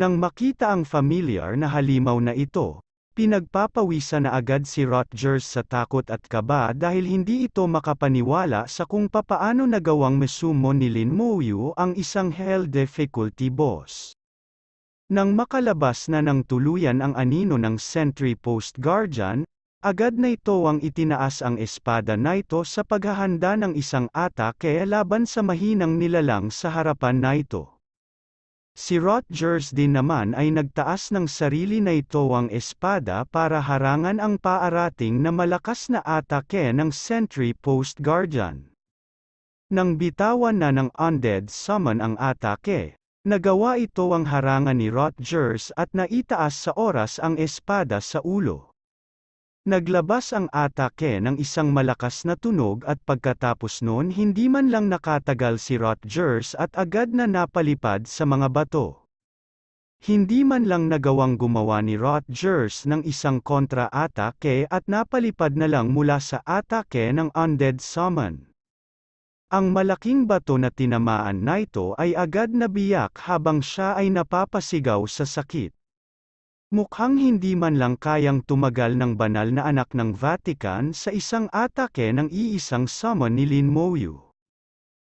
Nang makita ang familiar na halimaw na ito, pinagpapawisan na agad si Rogers sa takot at kaba dahil hindi ito makapaniwala sa kung papaano nagawang mesumo ni Lin Mouyu ang isang Hell Difficulty Boss. Nang makalabas na ng tuluyan ang anino ng sentry post guardian, agad na ito ang itinaas ang espada na ito sa paghahanda ng isang atake laban sa mahinang nilalang sa harapan na ito. Si Rodgers din naman ay nagtaas ng sarili na ito ang espada para harangan ang paarating na malakas na atake ng sentry post guardian. Nang bitawan na ng undead summon ang atake, Nagawa ito ang harangan ni Rodgers at naitaas sa oras ang espada sa ulo. Naglabas ang atake ng isang malakas na tunog at pagkatapos noon hindi man lang nakatagal si Rodgers at agad na napalipad sa mga bato. Hindi man lang nagawang gumawa ni Rodgers ng isang kontra-atake at napalipad na lang mula sa atake ng Undead Summon. Ang malaking bato na tinamaan na ito ay agad na biyak habang siya ay napapasigaw sa sakit. Mukhang hindi man lang kayang tumagal ng banal na anak ng Vatican sa isang atake ng iisang summon ni Lin Moyu.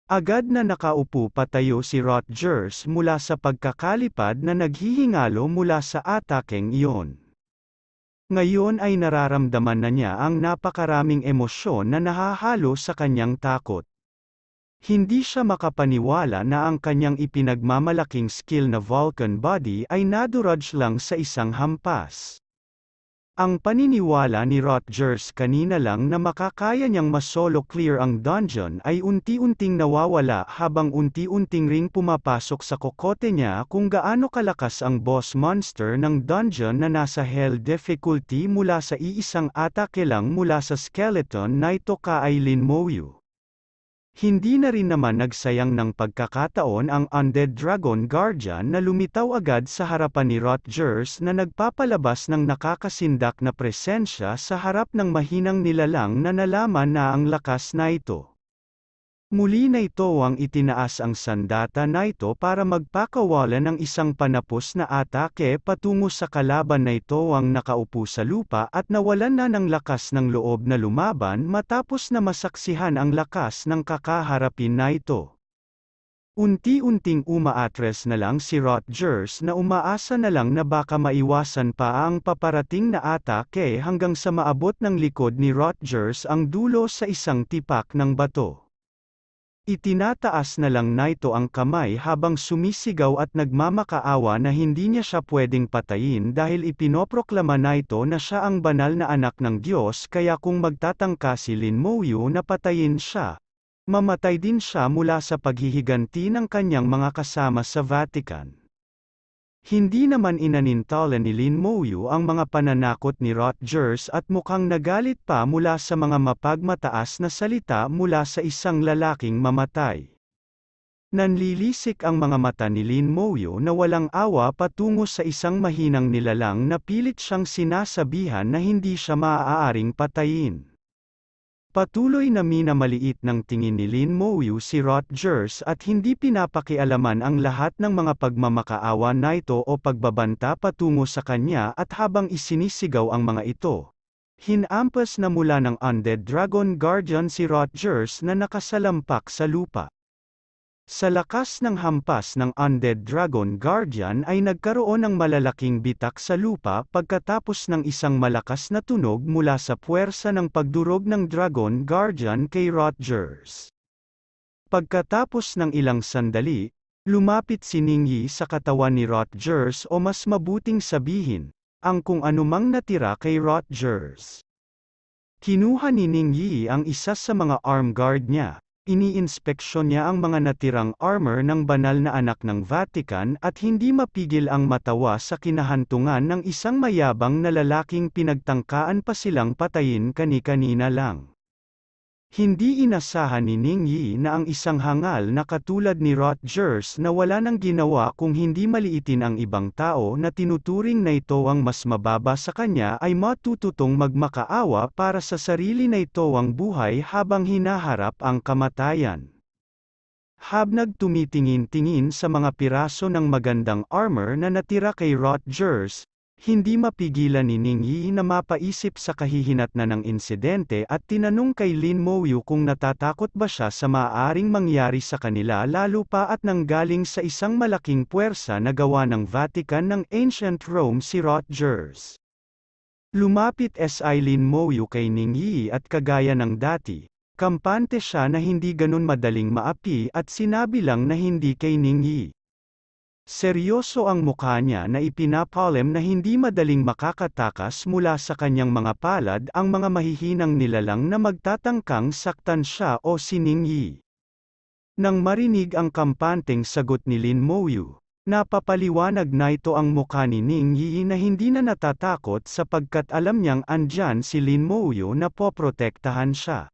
Agad na nakaupo patayo si Rodgers mula sa pagkakalipad na naghihingalo mula sa atakeng iyon. Ngayon ay nararamdaman na niya ang napakaraming emosyon na nahahalo sa kanyang takot. Hindi siya makapaniwala na ang kanyang ipinagmamalaking skill na Vulcan body ay nadurudge lang sa isang hampas. Ang paniniwala ni Rodgers kanina lang na makakaya niyang masolo clear ang dungeon ay unti-unting nawawala habang unti-unting ring pumapasok sa kokote niya kung gaano kalakas ang boss monster ng dungeon na nasa hell difficulty mula sa iisang atake lang mula sa skeleton na ito kay Lin Moyu. Hindi na rin naman nagsayang ng pagkakataon ang Undead Dragon Guardian na lumitaw agad sa harapan ni Rodgers na nagpapalabas ng nakakasindak na presensya sa harap ng mahinang nilalang na nalaman na ang lakas na ito. Muli na ito ang itinaas ang sandata na ito para magpakawala ng isang panapos na atake patungo sa kalaban na ito ang nakaupo sa lupa at nawalan na ng lakas ng loob na lumaban matapos na masaksihan ang lakas ng kakaharapin na ito. Unti-unting umaatres na lang si Rodgers na umaasa na lang na baka maiwasan pa ang paparating na atake hanggang sa maabot ng likod ni Rodgers ang dulo sa isang tipak ng bato. Itinataas na lang nito ang kamay habang sumisigaw at nagmamakaawa na hindi niya siya pwedeng patayin dahil ipinoproklama nito na siya ang banal na anak ng Diyos kaya kung magtatangka si Lin Mouyu na patayin siya, mamatay din siya mula sa paghihiganti ng kanyang mga kasama sa Vatican. Hindi naman inanintal ni Lin Moyu ang mga pananakot ni Rodgers at mukhang nagalit pa mula sa mga mapagmataas na salita mula sa isang lalaking mamatay. Nanlilisik ang mga mata ni Lin Moyo na walang awa patungo sa isang mahinang nilalang na pilit siyang sinasabihan na hindi siya maaaring patayin. Patuloy na minamaliit ng tingin ni Lin Mouyu si Rodgers at hindi pinapakialaman ang lahat ng mga pagmamakaawa na ito o pagbabanta patungo sa kanya at habang isinisigaw ang mga ito. Hinampas na mula ng Undead Dragon Guardian si Rodgers na nakasalampak sa lupa. Sa lakas ng hampas ng Undead Dragon Guardian ay nagkaroon ng malalaking bitak sa lupa pagkatapos ng isang malakas na tunog mula sa puwersa ng pagdurog ng Dragon Guardian kay Rogers. Pagkatapos ng ilang sandali, lumapit si Ningyi sa katawan ni Rogers o mas mabuting sabihin, ang kung anumang natira kay Rogers. Kinuha ni Ningyi ang isa sa mga arm guard niya, Iniinspeksyon niya ang mga natirang armor ng banal na anak ng Vatican at hindi mapigil ang matawa sa kinahantungan ng isang mayabang na lalaking pinagtangkaan pa silang patayin kani-kanina lang. Hindi inasahan ni Ning Yi na ang isang hangal na katulad ni Rodgers na wala nang ginawa kung hindi maliitin ang ibang tao na tinuturing na ito ang mas mababa sa kanya ay matututong magmakaawa para sa sarili na ito ang buhay habang hinaharap ang kamatayan. Habnag tumitingin-tingin sa mga piraso ng magandang armor na natira kay Rodgers, hindi mapigilan ni Ning Yi na mapaisip sa kahihinatnan ng insidente at tinanong kay Lin Mo Yu kung natatakot ba siya sa maaaring mangyari sa kanila lalo pa at nanggaling sa isang malaking puwersa na gawa ng Vatican ng Ancient Rome si Rogers. Lumapit si Lin Mo Yu kay Ning Yi at kagaya ng dati, kampante siya na hindi ganun madaling maapi at sinabi lang na hindi kay Ning Yi. Seryoso ang mukha niya na ipinapalam na hindi madaling makakatakas mula sa kanyang mga palad ang mga mahihinang nilalang na magtatangkang saktan siya o siningyi. Nang marinig ang kampanteng sagot ni Lin Moyu, napapaliwanag na ito ang mukha ni Ningyi na hindi na natatakot sapagkat alam niyang andyan si Lin Moyu na poprotektahan siya.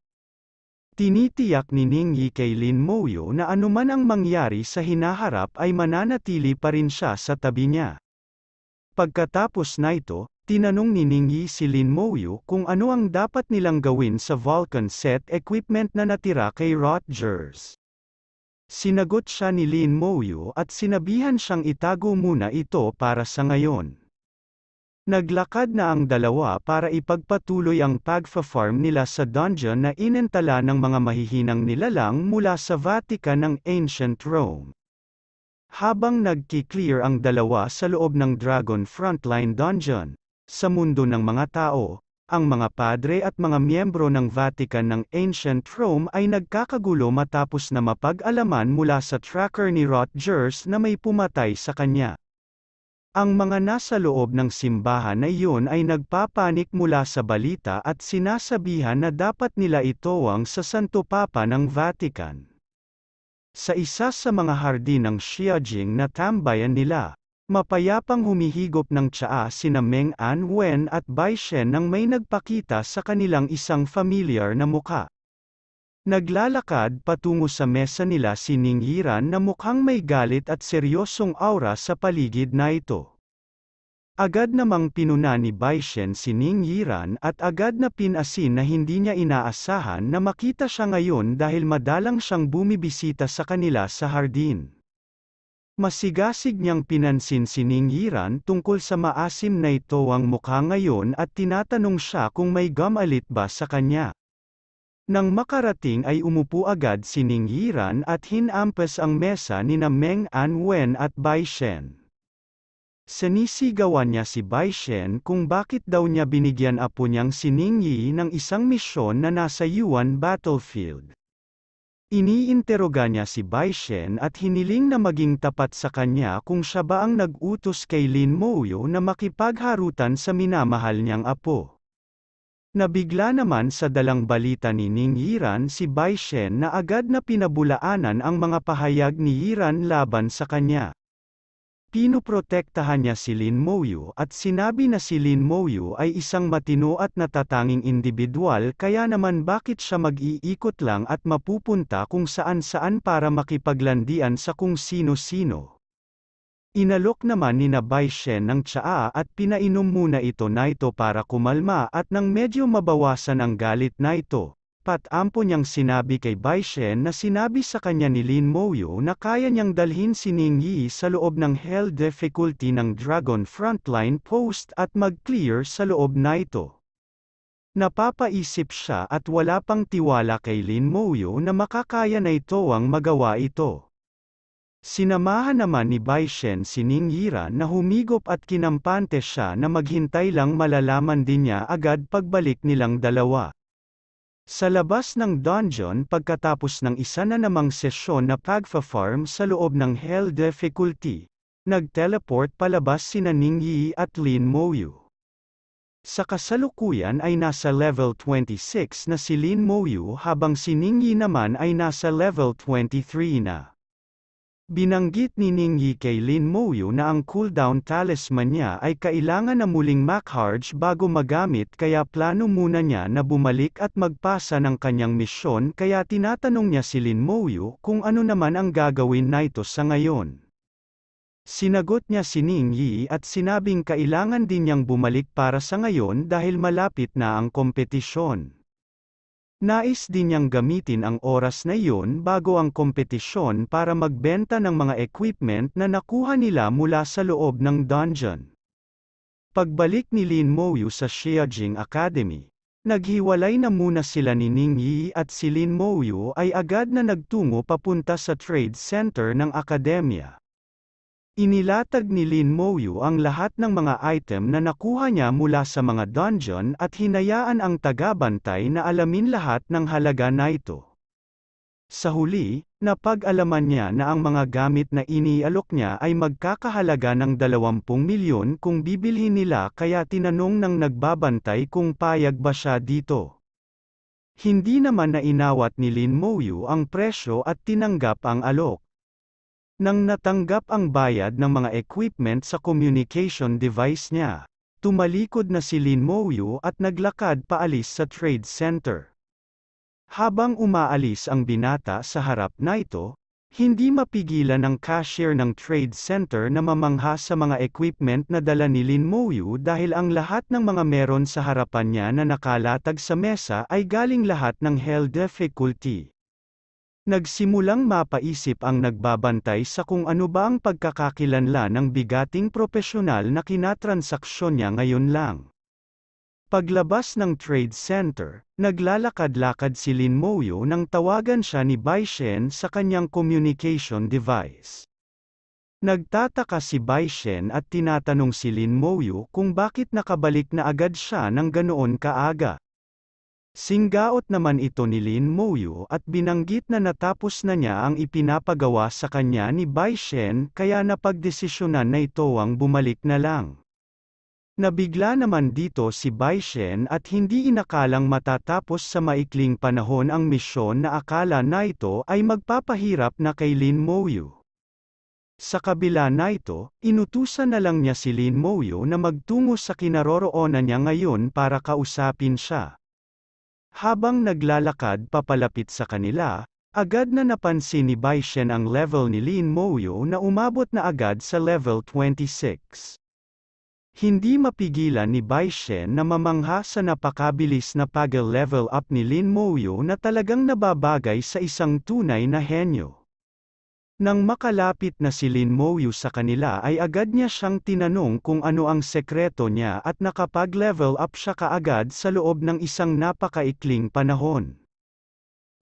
Tinitiyak ni Ning Yi kay Lin Moyo na anuman ang mangyari sa hinaharap ay mananatili pa rin siya sa tabi niya. Pagkatapos na ito, tinanong ni Ning Yi si Lin Moyo kung ano ang dapat nilang gawin sa Vulcan set equipment na natira kay Rogers. Sinagot siya ni Lin Moyo at sinabihan siyang itago muna ito para sa ngayon. Naglakad na ang dalawa para ipagpatuloy ang pagfa-farm nila sa dungeon na inentala ng mga mahihinang nilalang mula sa Vatican ng Ancient Rome. Habang nagki-clear ang dalawa sa loob ng Dragon Frontline Dungeon, sa mundo ng mga tao, ang mga padre at mga miyembro ng Vatican ng Ancient Rome ay nagkakagulo matapos na mapag-alaman mula sa tracker ni Rodgers na may pumatay sa kanya. Ang mga nasa loob ng simbahan na iyon ay nagpapanik mula sa balita at sinasabihan na dapat nila itowang sa Santo Papa ng Vatican. Sa isa sa mga hardin ng Xiajing na tambayan nila, mapayapang humihigop ng tsaa sina Meng An Wen at Bai Shen nang may nagpakita sa kanilang isang familiar na muka. Naglalakad patungo sa mesa nila si Ningyiran na mukhang may galit at seryosong aura sa paligid na ito. Agad namang pinuna ni Baishen si Ningyiran at agad na pinasin na hindi niya inaasahan na makita siya ngayon dahil madalang siyang bumibisita sa kanila sa hardin. Masigasig niyang pinansin si Ningyiran tungkol sa maasim na ito ang mukha ngayon at tinatanong siya kung may gamalit ba sa kanya. Nang makarating ay umupo agad si Ningyiran at hinampas ang mesa ni na Meng Anwen at Bai Shen. Sinisigawan niya si Bai Shen kung bakit daw niya binigyan apo niyang si Ningyi ng isang misyon na nasa Yuan battlefield. Iniinteroga niya si Bai Shen at hiniling na maging tapat sa kanya kung siya ba ang nag-utos kay Lin Mouyo na makipagharutan sa minamahal niyang apo. Nabigla naman sa dalang balita ni Ning Yiran si Bai Shen na agad na pinabulaanan ang mga pahayag ni Yiran laban sa kanya. Pinoprotektahan niya si Lin Mouyu at sinabi na si Lin Mouyu ay isang matino at natatanging individual kaya naman bakit siya mag-iikot lang at mapupunta kung saan-saan para makipaglandian sa kung sino-sino. Inalok naman ni na Bai Shen ng tsaa at pinainom muna ito na ito para kumalma at nang medyo mabawasan ang galit na ito. Patampo niyang sinabi kay Bai Shen na sinabi sa kanya ni Lin Moyo na kaya niyang dalhin si Ning Yi sa loob ng Hell Difficulty ng Dragon Frontline Post at mag-clear sa loob na ito. Napapaisip siya at wala pang tiwala kay Lin Moyo na makakaya na ito ang magawa ito. Sinamahan naman ni Baishen si Ninghira na humigop at kinampante siya na maghintay lang malalaman din niya agad pagbalik nilang dalawa. Sa labas ng dungeon pagkatapos ng isa na namang sesyon na pagfa-farm sa loob ng Hell Difficulty, nag-teleport palabas sina Ningyi at Lin Moyu. Sa kasalukuyan ay nasa level 26 na si Lin Moyu habang si Ningyi naman ay nasa level 23 na. Binanggit ni Ningyi kay Lin Moyu na ang cooldown talisman niya ay kailangan na muling mackharge bago magamit kaya plano muna niya na bumalik at magpasa ng kanyang misyon kaya tinatanong niya si Lin Moyu kung ano naman ang gagawin na ito sa ngayon. Sinagot niya si Ningyi at sinabing kailangan din niyang bumalik para sa ngayon dahil malapit na ang kompetisyon. Nais din niyang gamitin ang oras na iyon bago ang kompetisyon para magbenta ng mga equipment na nakuha nila mula sa loob ng dungeon. Pagbalik ni Lin Mouyu sa Xiajing Academy, naghiwalay na muna sila ni Ning Yi at si Lin Mouyu ay agad na nagtungo papunta sa trade center ng akademya. Inilatag ni Lin Moyu ang lahat ng mga item na nakuha niya mula sa mga dungeon at hinayaan ang tagabantay na alamin lahat ng halaga na ito. Sa huli, napag-alaman niya na ang mga gamit na inialok niya ay magkakahalaga ng 20 milyon kung bibilhin nila kaya tinanong ng nagbabantay kung payag ba siya dito. Hindi naman na inawat ni Lin Moyu ang presyo at tinanggap ang alok. Nang natanggap ang bayad ng mga equipment sa communication device niya, tumalikod na si Lin Moyu at naglakad paalis sa trade center. Habang umaalis ang binata sa harap na ito, hindi mapigilan ng cashier ng trade center na mamangha sa mga equipment na dala ni Lin Moyu dahil ang lahat ng mga meron sa harapan niya na nakalatag sa mesa ay galing lahat ng Hell difficulty. Nagsimulang mapaisip ang nagbabantay sa kung ano ba ang pagkakakilanla ng bigating propesyonal na kinatransaksyon niya ngayon lang. Paglabas ng Trade Center, naglalakad-lakad si Lin Moyo nang tawagan siya ni Bai Shen sa kanyang communication device. Nagtataka si Bai Shen at tinatanong si Lin Moyo kung bakit nakabalik na agad siya ng ganoon kaaga. Singgaot naman ito ni Lin Moyu at binanggit na natapos na niya ang ipinapagawa sa kanya ni Bai Shen kaya napagdesisyonan na ito ang bumalik na lang. Nabigla naman dito si Bai Shen at hindi inakalang matatapos sa maikling panahon ang misyon na akala na ito ay magpapahirap na kay Lin Moyu. Sa kabila na ito, inutusan na lang niya si Lin Moyo na magtungo sa kinaroroonan niya ngayon para kausapin siya. Habang naglalakad papalapit sa kanila, agad na napansin ni Baishen ang level ni Lin Moyo na umabot na agad sa level 26. Hindi mapigilan ni Baishen na mamangha sa napakabilis na pag-level up ni Lin Moyo na talagang nababagay sa isang tunay na henyo. Nang makalapit na si Lin Moyu sa kanila ay agad niya siyang tinanong kung ano ang sekreto niya at nakapag-level up siya kaagad sa loob ng isang napakaikling panahon.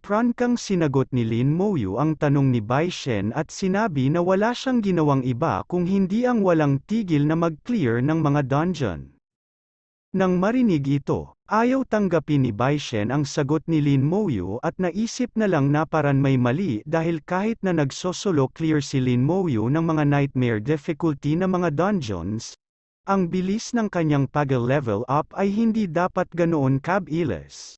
Prankang sinagot ni Lin Moyu ang tanong ni Bai Shen at sinabi na wala siyang ginawang iba kung hindi ang walang tigil na mag-clear ng mga dungeon. Nang marinig ito, ayaw tanggapin ni Bai Shen ang sagot ni Lin Mouyu at naisip na lang na parang may mali dahil kahit na nagsosolo clear si Lin Mouyu ng mga nightmare difficulty na mga dungeons, ang bilis ng kanyang pag-level up ay hindi dapat ganoon kabilis.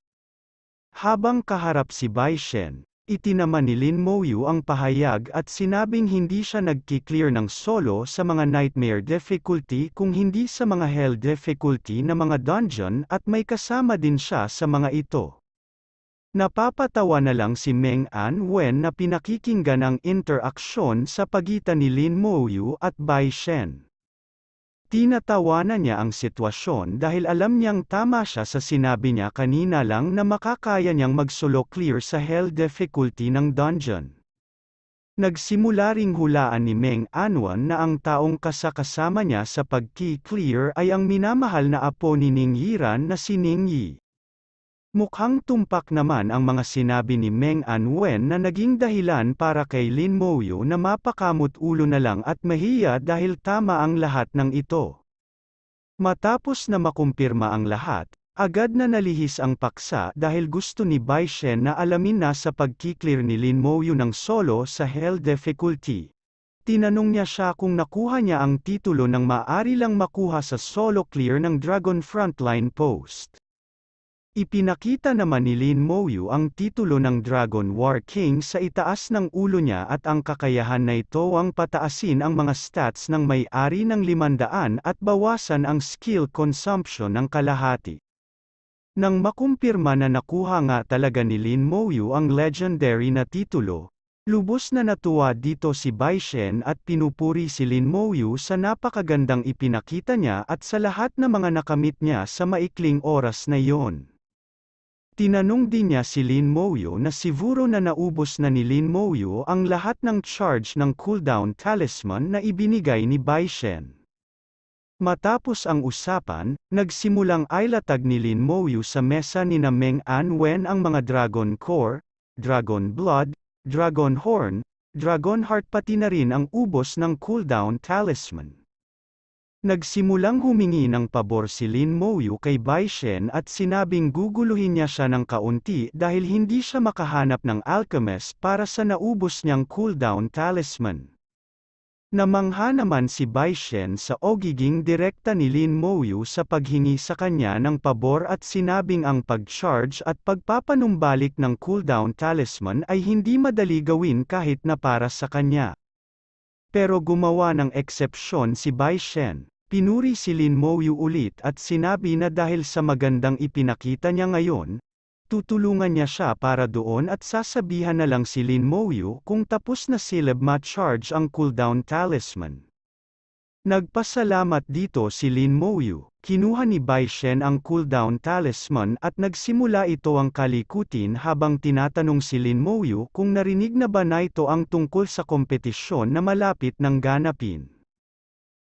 Habang kaharap si Bai Shen, Itinamanilin Moyu ang pahayag at sinabing hindi siya nagki-clear ng solo sa mga nightmare difficulty kung hindi sa mga hell difficulty na mga dungeon at may kasama din siya sa mga ito. Napapatawa na lang si Meng An Wen na pinakikinggan ang interaksyon sa pagitan ni Lin Moyu at Bai Shen. Tinatawanan niya ang sitwasyon dahil alam niyang tama siya sa sinabi niya kanina lang na makakaya niyang magsolo clear sa hell difficulty ng dungeon. Nagsimula ring hulaan ni Meng Anwan na ang taong kasakasama niya sa pagki-clear ay ang minamahal na apo ni Ning Yiran na si Ning Yi. Mukhang tumpak naman ang mga sinabi ni Meng Anwen na naging dahilan para kay Lin Moyo na mapakamot ulo na lang at mahiya dahil tama ang lahat ng ito. Matapos na makumpirma ang lahat, agad na nalihis ang paksa dahil gusto ni Bai Shen na alamin na sa pagkiklir ni Lin Moyo ng solo sa Hell Difficulty. Tinanong niya siya kung nakuha niya ang titulo ng maari lang makuha sa solo clear ng Dragon Frontline Post. Ipinakita naman ni Lin Mouyu ang titulo ng Dragon War King sa itaas ng ulo niya at ang kakayahan na ito ang pataasin ang mga stats ng may-ari ng limandaan at bawasan ang skill consumption ng kalahati. Nang makumpirma na nakuha nga talaga ni Lin Mouyu ang legendary na titulo, lubos na natuwa dito si Bai Shen at pinupuri si Lin Mouyu sa napakagandang ipinakita niya at sa lahat ng na mga nakamit niya sa maikling oras na iyon. Tinanong din niya si Lin Moyo na siguro na naubos na ni Lin Moyo ang lahat ng charge ng cooldown talisman na ibinigay ni Bai Shen. Matapos ang usapan, nagsimulang aylatag ni Lin Moyu sa mesa ni na Meng Anwen ang mga Dragon Core, Dragon Blood, Dragon Horn, Dragon Heart pati na rin ang ubos ng cooldown talisman. Nagsimulang humingi ng pabor si Lin Moyu kay Bai Shen at sinabing guguluhin niya siya ng kaunti dahil hindi siya makahanap ng alchemist para sa naubos niyang cooldown talisman. Namangha naman si Bai Shen sa ogiging direkta ni Lin Moyu sa paghingi sa kanya ng pabor at sinabing ang pag-charge at pagpapanumbalik ng cooldown talisman ay hindi madali gawin kahit na para sa kanya. Pero gumawa ng eksepsyon si Bai Shen. Pinuri si Lin Mouyu ulit at sinabi na dahil sa magandang ipinakita niya ngayon, tutulungan niya siya para doon at sasabihan na lang si Lin Mouyu kung tapos na si ma-charge ang cooldown talisman. Nagpasalamat dito si Lin Moyu, kinuha ni Bai Shen ang cooldown talisman at nagsimula ito ang kalikutin habang tinatanong si Lin Moyu kung narinig na ba na ang tungkol sa kompetisyon na malapit ng ganapin.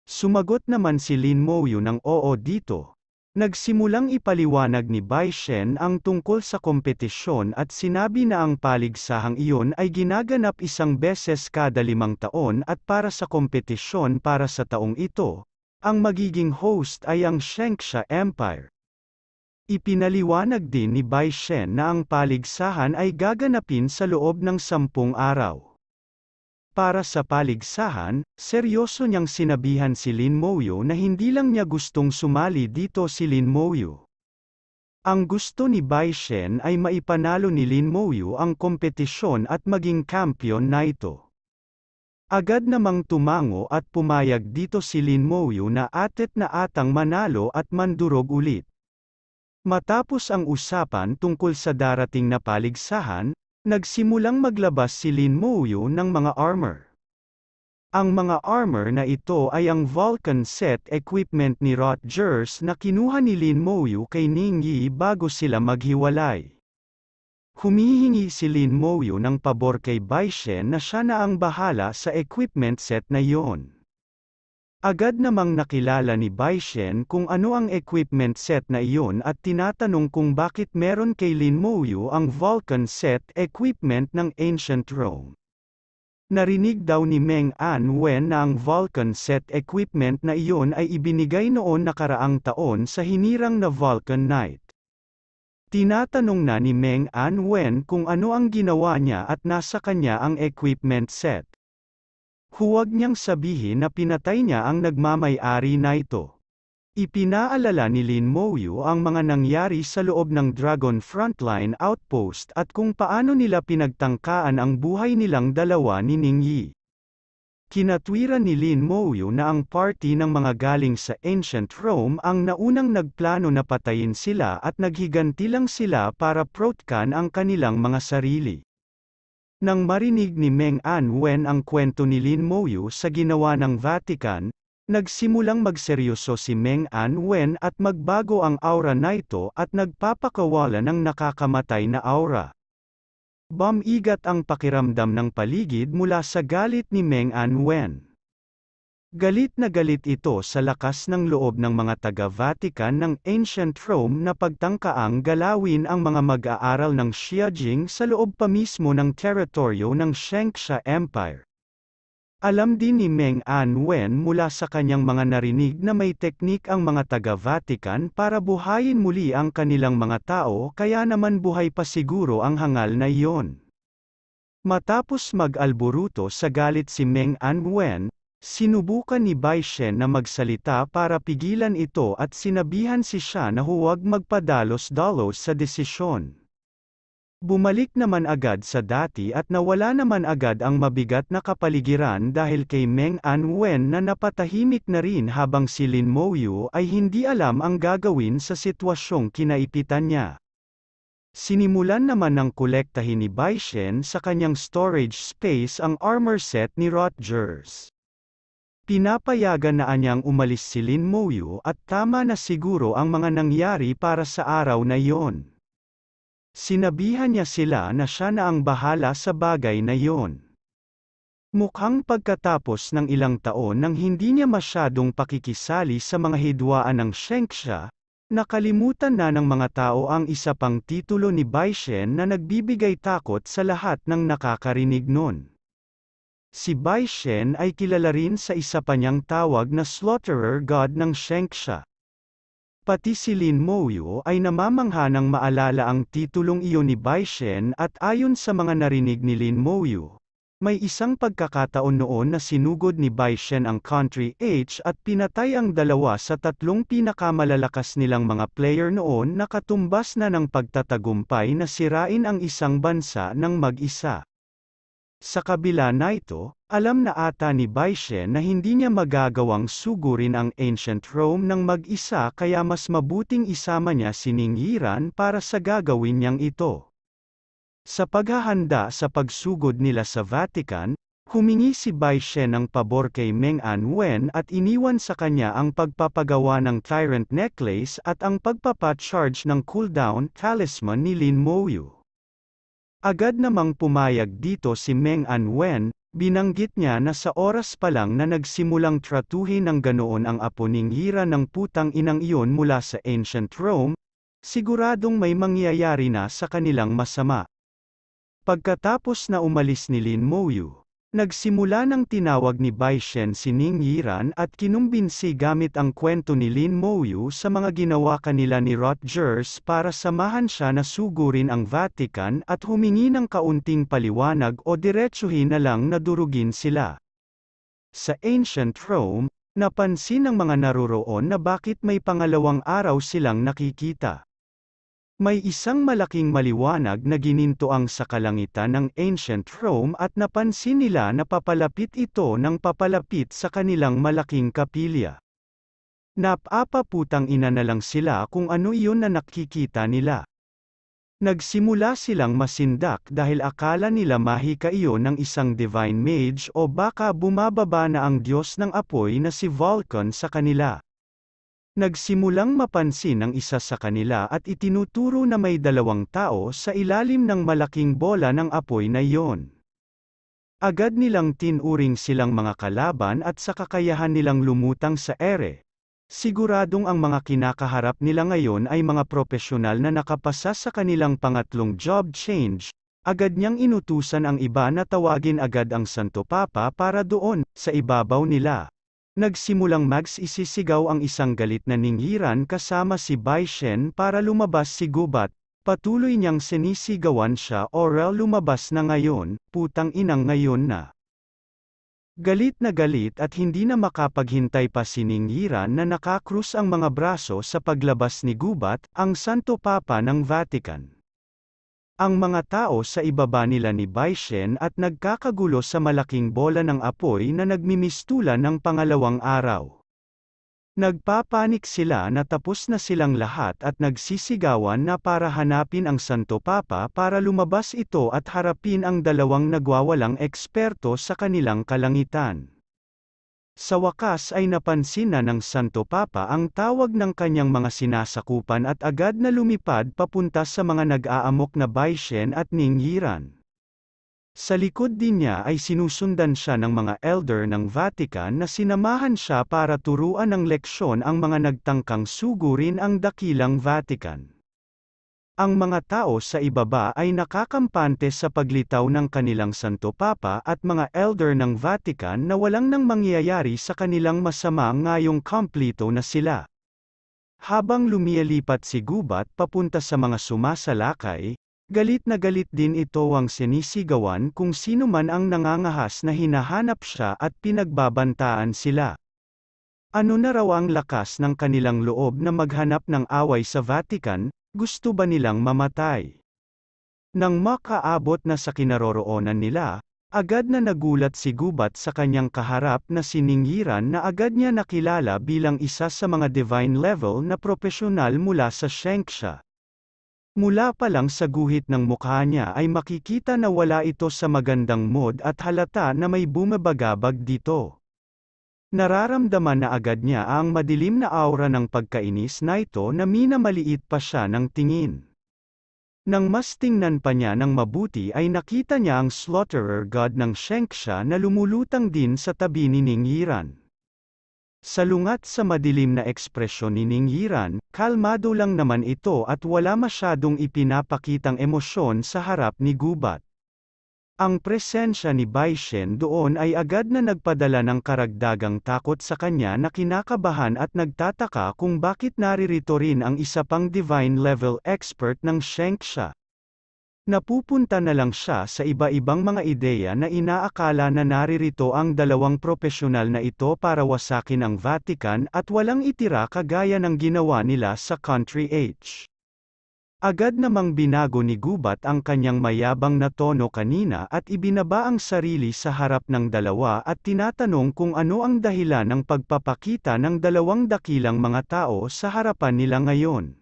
Sumagot naman si Lin Moyu ng oo dito, Nagsimulang ipaliwanag ni Bai Shen ang tungkol sa kompetisyon at sinabi na ang paligsahang iyon ay ginaganap isang beses kada limang taon at para sa kompetisyon para sa taong ito, ang magiging host ay ang Shengxia Empire. Ipinaliwanag din ni Bai Shen na ang paligsahan ay gaganapin sa loob ng sampung araw. Para sa paligsahan, seryoso niyang sinabihan si Lin Moyo na hindi lang niya gustong sumali dito si Lin Moyo. Ang gusto ni Bai Shen ay maipanalo ni Lin Moyo ang kompetisyon at maging kampiyon na ito. Agad namang tumango at pumayag dito si Lin Moyo na atet na atang manalo at mandurog ulit. Matapos ang usapan tungkol sa darating na paligsahan, Nagsimulang maglabas si Lin Mouyu ng mga armor. Ang mga armor na ito ay ang Vulcan set equipment ni Rodgers na kinuha ni Lin Mouyu kay Ning Yi bago sila maghiwalay. Humihingi si Lin Mouyu ng pabor kay Baishen na siya na ang bahala sa equipment set na iyon. Agad namang nakilala ni Bai Shen kung ano ang equipment set na iyon at tinatanong kung bakit meron kay Lin Mouyu ang Vulcan set equipment ng Ancient Rome. Narinig daw ni Meng An Wen na ang Vulcan set equipment na iyon ay ibinigay noon nakaraang taon sa hinirang na Vulcan Knight. Tinatanong na ni Meng An Wen kung ano ang ginawa niya at nasa kanya ang equipment set. Huwag niyang sabihin na pinatay niya ang nagmamay-ari na ito. Ipinaalala ni Lin Moyu ang mga nangyari sa loob ng Dragon Frontline Outpost at kung paano nila pinagtangkaan ang buhay nilang dalawa ni Ning Yi. Kinatwiran ni Lin Moyu na ang party ng mga galing sa Ancient Rome ang naunang nagplano na patayin sila at naghiganti lang sila para protkan ang kanilang mga sarili. Nang marinig ni Meng Anwen ang kwento ni Lin Moyu sa ginawa ng Vatican, nagsimulang magseryoso si Meng Anwen at magbago ang aura na ito at nagpapakawala ng nakakamatay na aura. Bumigat ang pakiramdam ng paligid mula sa galit ni Meng Anwen. Galit na galit ito sa lakas ng loob ng mga taga-Vatican ng Ancient Rome na pagtangkaang galawin ang mga mag-aaral ng Xiajing sa loob pa mismo ng teritoryo ng Shenxia Empire. Alam din ni Meng Anwen mula sa kanyang mga narinig na may teknik ang mga taga-Vatican para buhayin muli ang kanilang mga tao kaya naman buhay pa siguro ang hangal na iyon. Matapos mag-alburuto sa galit si Meng Anwen, Sinubukan ni Bai Shen na magsalita para pigilan ito at sinabihan si siya na huwag magpadalos-dalos sa desisyon. Bumalik naman agad sa dati at nawala naman agad ang mabigat na kapaligiran dahil kay Meng Anwen na napatahimik na rin habang si Lin Moyu ay hindi alam ang gagawin sa sitwasyong kinaipitan niya. Sinimulan naman ng kolektahin ni Baishen sa kanyang storage space ang armor set ni Rogers. Pinapayagan na anyang umalis si Lin Moyu at tama na siguro ang mga nangyari para sa araw na iyon. Sinabihan niya sila na siya na ang bahala sa bagay na iyon. Mukhang pagkatapos ng ilang taon nang hindi niya masyadong pakikisali sa mga hidwaan ng Shengsha, nakalimutan na ng mga tao ang isa pang titulo ni Baishen na nagbibigay takot sa lahat ng nakakarinig noon. Si Bai Shen ay kilala rin sa isa pa niyang tawag na slaughterer god ng Shengxia. Pati si Lin Mouyu ay namamangha nang maalala ang titulong iyon ni Bai Shen at ayon sa mga narinig ni Lin Mouyu, may isang pagkakataon noon na sinugod ni Bai Shen ang Country H at pinatay ang dalawa sa tatlong pinakamalalakas nilang mga player noon na katumbas na ng pagtatagumpay na sirain ang isang bansa ng mag-isa. Sa kabila na ito, alam na ata ni Baishe na hindi niya magagawang sugurin ang ancient Rome ng mag-isa kaya mas mabuting isama niya si Ningiran para sa gagawin niyang ito. Sa paghahanda sa pagsugod nila sa Vatican, Humingi si Bai ng pabor kay Meng Anwen at iniwan sa kanya ang pagpapagawa ng Tyrant Necklace at ang pagpapacharge ng cooldown talisman ni Lin Moyu. Agad namang pumayag dito si Meng Anwen, binanggit niya na sa oras pa lang na nagsimulang tratuhin ng ganoon ang apo ning hira ng putang inang iyon mula sa ancient Rome, siguradong may mangyayari na sa kanilang masama. Pagkatapos na umalis ni Lin Moyu, Nagsimula nang tinawag ni Bai Shen si Ning Yiran at kinumbinsi gamit ang kwento ni Lin Mouyu sa mga ginawa kanila ni Rodgers para samahan siya na sugurin ang Vatican at humingi ng kaunting paliwanag o diretsuhin na lang na durugin sila. Sa Ancient Rome, napansin ng mga naruroon na bakit may pangalawang araw silang nakikita. May isang malaking maliwanag na ginintoang sa kalangitan ng ancient Rome at napansin nila na papalapit ito ng papalapit sa kanilang malaking kapilya. Napapaputang ina na lang sila kung ano iyon na nakikita nila. Nagsimula silang masindak dahil akala nila mahika iyon ng isang divine mage o baka bumababa na ang Diyos ng apoy na si Vulcan sa kanila. Nagsimulang mapansin ang isa sa kanila at itinuturo na may dalawang tao sa ilalim ng malaking bola ng apoy na iyon. Agad nilang tinuring silang mga kalaban at sa kakayahan nilang lumutang sa ere, Siguradong ang mga kinakaharap nila ngayon ay mga propesyonal na nakapasa sa kanilang pangatlong job change, agad niyang inutusan ang iba na tawagin agad ang Santo Papa para doon, sa ibabaw nila. Nagsimulang Mags isisigaw ang isang galit na ninghiran kasama si Bai Shen para lumabas si Gubat, patuloy niyang sinisigawan siya oral lumabas na ngayon, putang inang ngayon na. Galit na galit at hindi na makapaghintay pa si Ninghiran na nakakrus ang mga braso sa paglabas ni Gubat, ang Santo Papa ng Vatican ang mga tao sa ibaba nila ni Baishen at nagkakagulo sa malaking bola ng apoy na nagmimistula ng pangalawang araw. Nagpapanik sila na tapos na silang lahat at nagsisigawan na para hanapin ang Santo Papa para lumabas ito at harapin ang dalawang nagwawalang eksperto sa kanilang kalangitan. Sa wakas ay napansin na ng Santo Papa ang tawag ng kanyang mga sinasakupan at agad na lumipad papunta sa mga nag-aamok na Baishen at Ninghiran. Sa likod din niya ay sinusundan siya ng mga elder ng Vatican na sinamahan siya para turuan ng leksyon ang mga nagtangkang sugurin ang dakilang Vatican. Ang mga tao sa ibaba ay nakakampante sa paglitaw ng kanilang Santo Papa at mga elder ng Vatican na walang nang mangyayari sa kanilang masama ngayong kompleto na sila. Habang lumielipat si Gubat papunta sa mga sumasalakay, galit na galit din ito ang sinisigawan kung sino man ang nangangahas na hinahanap siya at pinagbabantaan sila. Ano na raw ang lakas ng kanilang loob na maghanap ng away sa Vatican, gusto ba nilang mamatay? Nang makaabot na sa kinaroroonan nila, agad na nagulat si Gubat sa kanyang kaharap na siningiran na agad niya nakilala bilang isa sa mga divine level na propesyonal mula sa Shenksha. Mula pa lang sa guhit ng mukha niya ay makikita na wala ito sa magandang mood at halata na may bumabagabag dito. Nararamdaman na agad niya ang madilim na aura ng pagkainis na ito na minamaliit pa siya ng tingin. Nang mas tingnan pa niya ng mabuti ay nakita niya ang slaughterer god ng Shenxia na lumulutang din sa tabi ni Ning Yiran. Salungat sa madilim na ekspresyon ni Ning kalmado lang naman ito at wala masyadong ipinapakitang emosyon sa harap ni Gubat. Ang presensya ni Baishen doon ay agad na nagpadala ng karagdagang takot sa kanya na kinakabahan at nagtataka kung bakit naririto rin ang isa pang divine level expert ng Shengxia. Napupunta na lang siya sa iba-ibang mga ideya na inaakala na naririto ang dalawang propesyonal na ito para wasakin ang Vatican at walang itira kagaya ng ginawa nila sa Country H. Agad namang binago ni Gubat ang kanyang mayabang na tono kanina at ibinaba ang sarili sa harap ng dalawa at tinatanong kung ano ang dahilan ng pagpapakita ng dalawang dakilang mga tao sa harapan nila ngayon.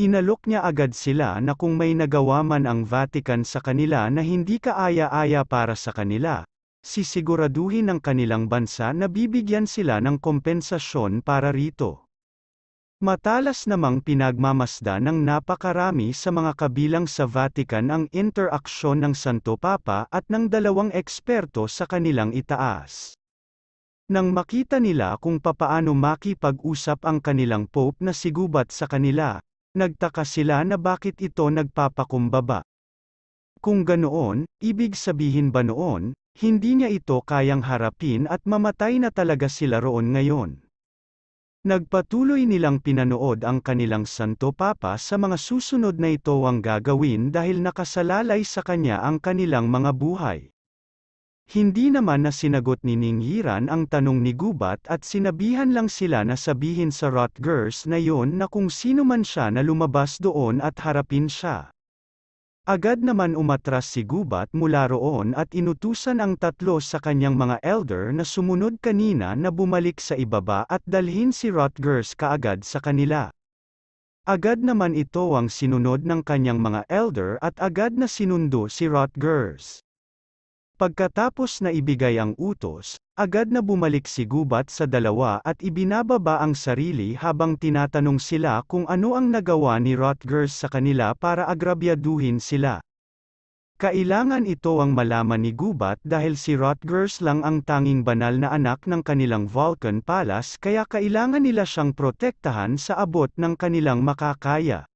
Inalok niya agad sila na kung may nagawa man ang Vatican sa kanila na hindi kaaya-aya para sa kanila, sisiguraduhin ng kanilang bansa na bibigyan sila ng kompensasyon para rito. Matalas namang pinagmamasda ng napakarami sa mga kabilang sa Vatican ang interaksyon ng Santo Papa at ng dalawang eksperto sa kanilang itaas. Nang makita nila kung papaano makipag-usap ang kanilang Pope na sigubat sa kanila, nagtaka sila na bakit ito nagpapakumbaba. Kung ganoon, ibig sabihin ba noon, hindi niya ito kayang harapin at mamatay na talaga sila roon ngayon. Nagpatuloy nilang pinanood ang kanilang Santo Papa sa mga susunod na ito ang gagawin dahil nakasalalay sa kanya ang kanilang mga buhay. Hindi naman na sinagot ni Ninghiran ang tanong ni Gubat at sinabihan lang sila na sabihin sa Rutgers na yon na kung sino man siya na lumabas doon at harapin siya. Agad naman umatras si Gubat mula roon at inutusan ang tatlo sa kanyang mga elder na sumunod kanina na bumalik sa ibaba at dalhin si Rutgers kaagad sa kanila. Agad naman ito ang sinunod ng kanyang mga elder at agad na sinundo si Rutgers. Pagkatapos na ibigay ang utos, agad na bumalik si Gubat sa dalawa at ibinababa ang sarili habang tinatanong sila kung ano ang nagawa ni Rutgers sa kanila para agrabyaduhin sila. Kailangan ito ang malaman ni Gubat dahil si Rutgers lang ang tanging banal na anak ng kanilang Vulcan Palace kaya kailangan nila siyang protektahan sa abot ng kanilang makakaya.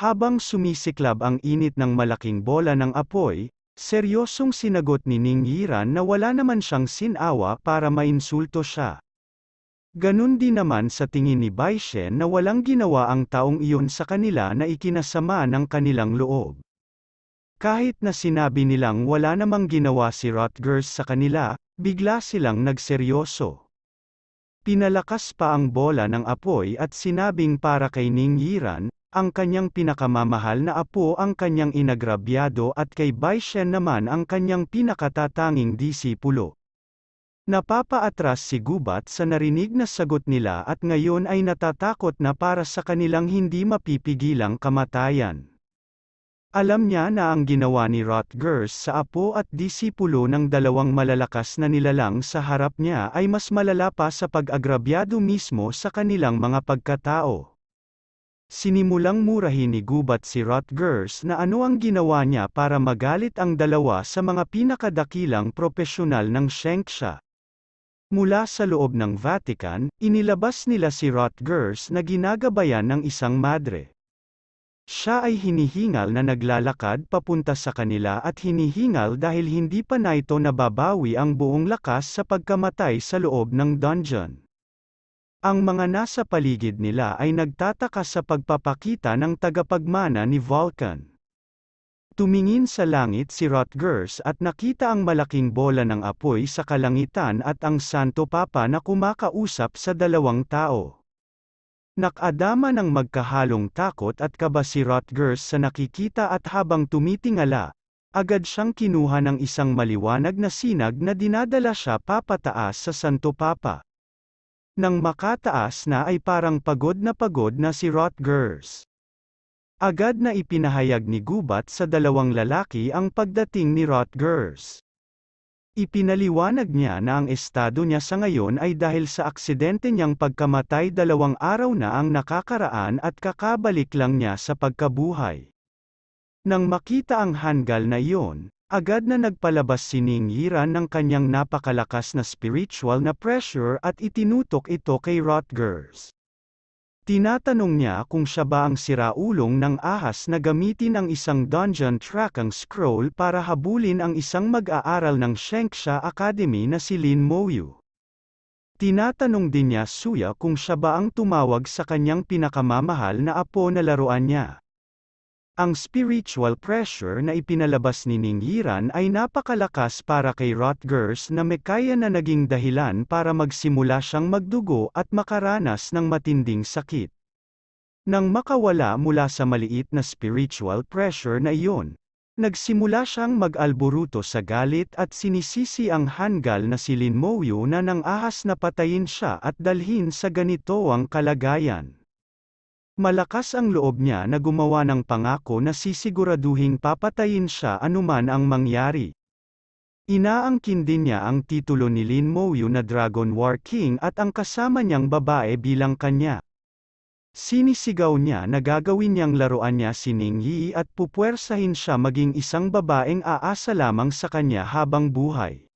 Habang sumisiklab ang init ng malaking bola ng apoy, Seryosong sinagot ni Ning Yiran na wala naman siyang sinawa para mainsulto siya. Ganun din naman sa tingin ni Bai Shen na walang ginawa ang taong iyon sa kanila na ikinasama ng kanilang loob. Kahit na sinabi nilang wala namang ginawa si Rutgers sa kanila, bigla silang nagseryoso. Pinalakas pa ang bola ng apoy at sinabing para kay Ning Yiran, ang kanyang pinakamamahal na apo ang kanyang inagrabyado at kay Baishen naman ang kanyang pinakatatanging disipulo. Napapaatras si Gubat sa narinig na sagot nila at ngayon ay natatakot na para sa kanilang hindi mapipigilang kamatayan. Alam niya na ang ginawa ni Rutgers sa apo at disipulo ng dalawang malalakas na nilalang sa harap niya ay mas malala pa sa pag-agrabyado mismo sa kanilang mga pagkatao. Sinimulang murahin ni Gubat si Rutgers na ano ang ginawa niya para magalit ang dalawa sa mga pinakadakilang propesyonal ng Shengsha. Mula sa loob ng Vatican, inilabas nila si Rutgers na ginagabayan ng isang madre. Siya ay hinihingal na naglalakad papunta sa kanila at hinihingal dahil hindi pa na ito nababawi ang buong lakas sa pagkamatay sa loob ng dungeon. Ang mga nasa paligid nila ay nagtataka sa pagpapakita ng tagapagmana ni Vulcan. Tumingin sa langit si Rutgers at nakita ang malaking bola ng apoy sa kalangitan at ang Santo Papa na kumakausap sa dalawang tao. Nakadama ng magkahalong takot at kaba si Rutgers sa nakikita at habang tumitingala, agad siyang kinuha ng isang maliwanag na sinag na dinadala siya papataas sa Santo Papa. Nang makataas na ay parang pagod na pagod na si Rutgers. Agad na ipinahayag ni Gubat sa dalawang lalaki ang pagdating ni Rutgers. Ipinaliwanag niya na ang estado niya sa ngayon ay dahil sa aksidente niyang pagkamatay dalawang araw na ang nakakaraan at kakabalik lang niya sa pagkabuhay. Nang makita ang hanggal na iyon, Agad na nagpalabas si Ning Yiran ng kanyang napakalakas na spiritual na pressure at itinutok ito kay Rutgers. Tinatanong niya kung siya ba ang siraulong ng ahas na gamitin ang isang dungeon tracking scroll para habulin ang isang mag-aaral ng Shenxia Academy na si Lin Moyu. Tinatanong din niya Suya kung siya ba ang tumawag sa kanyang pinakamamahal na apo na laruan niya. Ang spiritual pressure na ipinalabas ni Ningyiran ay napakalakas para kay Rutgers na may kaya na naging dahilan para magsimula siyang magdugo at makaranas ng matinding sakit. Nang makawala mula sa maliit na spiritual pressure na iyon, nagsimula siyang mag-alburuto sa galit at sinisisi ang hanggal na si Lin Moyo na nang ahas na patayin siya at dalhin sa ganito ang kalagayan. Malakas ang loob niya na gumawa ng pangako na sisiguraduhin papatayin siya anuman ang mangyari. Inaangkin din niya ang titulo ni Lin Mouyu na Dragon War King at ang kasama niyang babae bilang kanya. Sinisigaw niya na gagawin niyang laruan niya si Ning Yi at pupwersahin siya maging isang babaeng aasa lamang sa kanya habang buhay.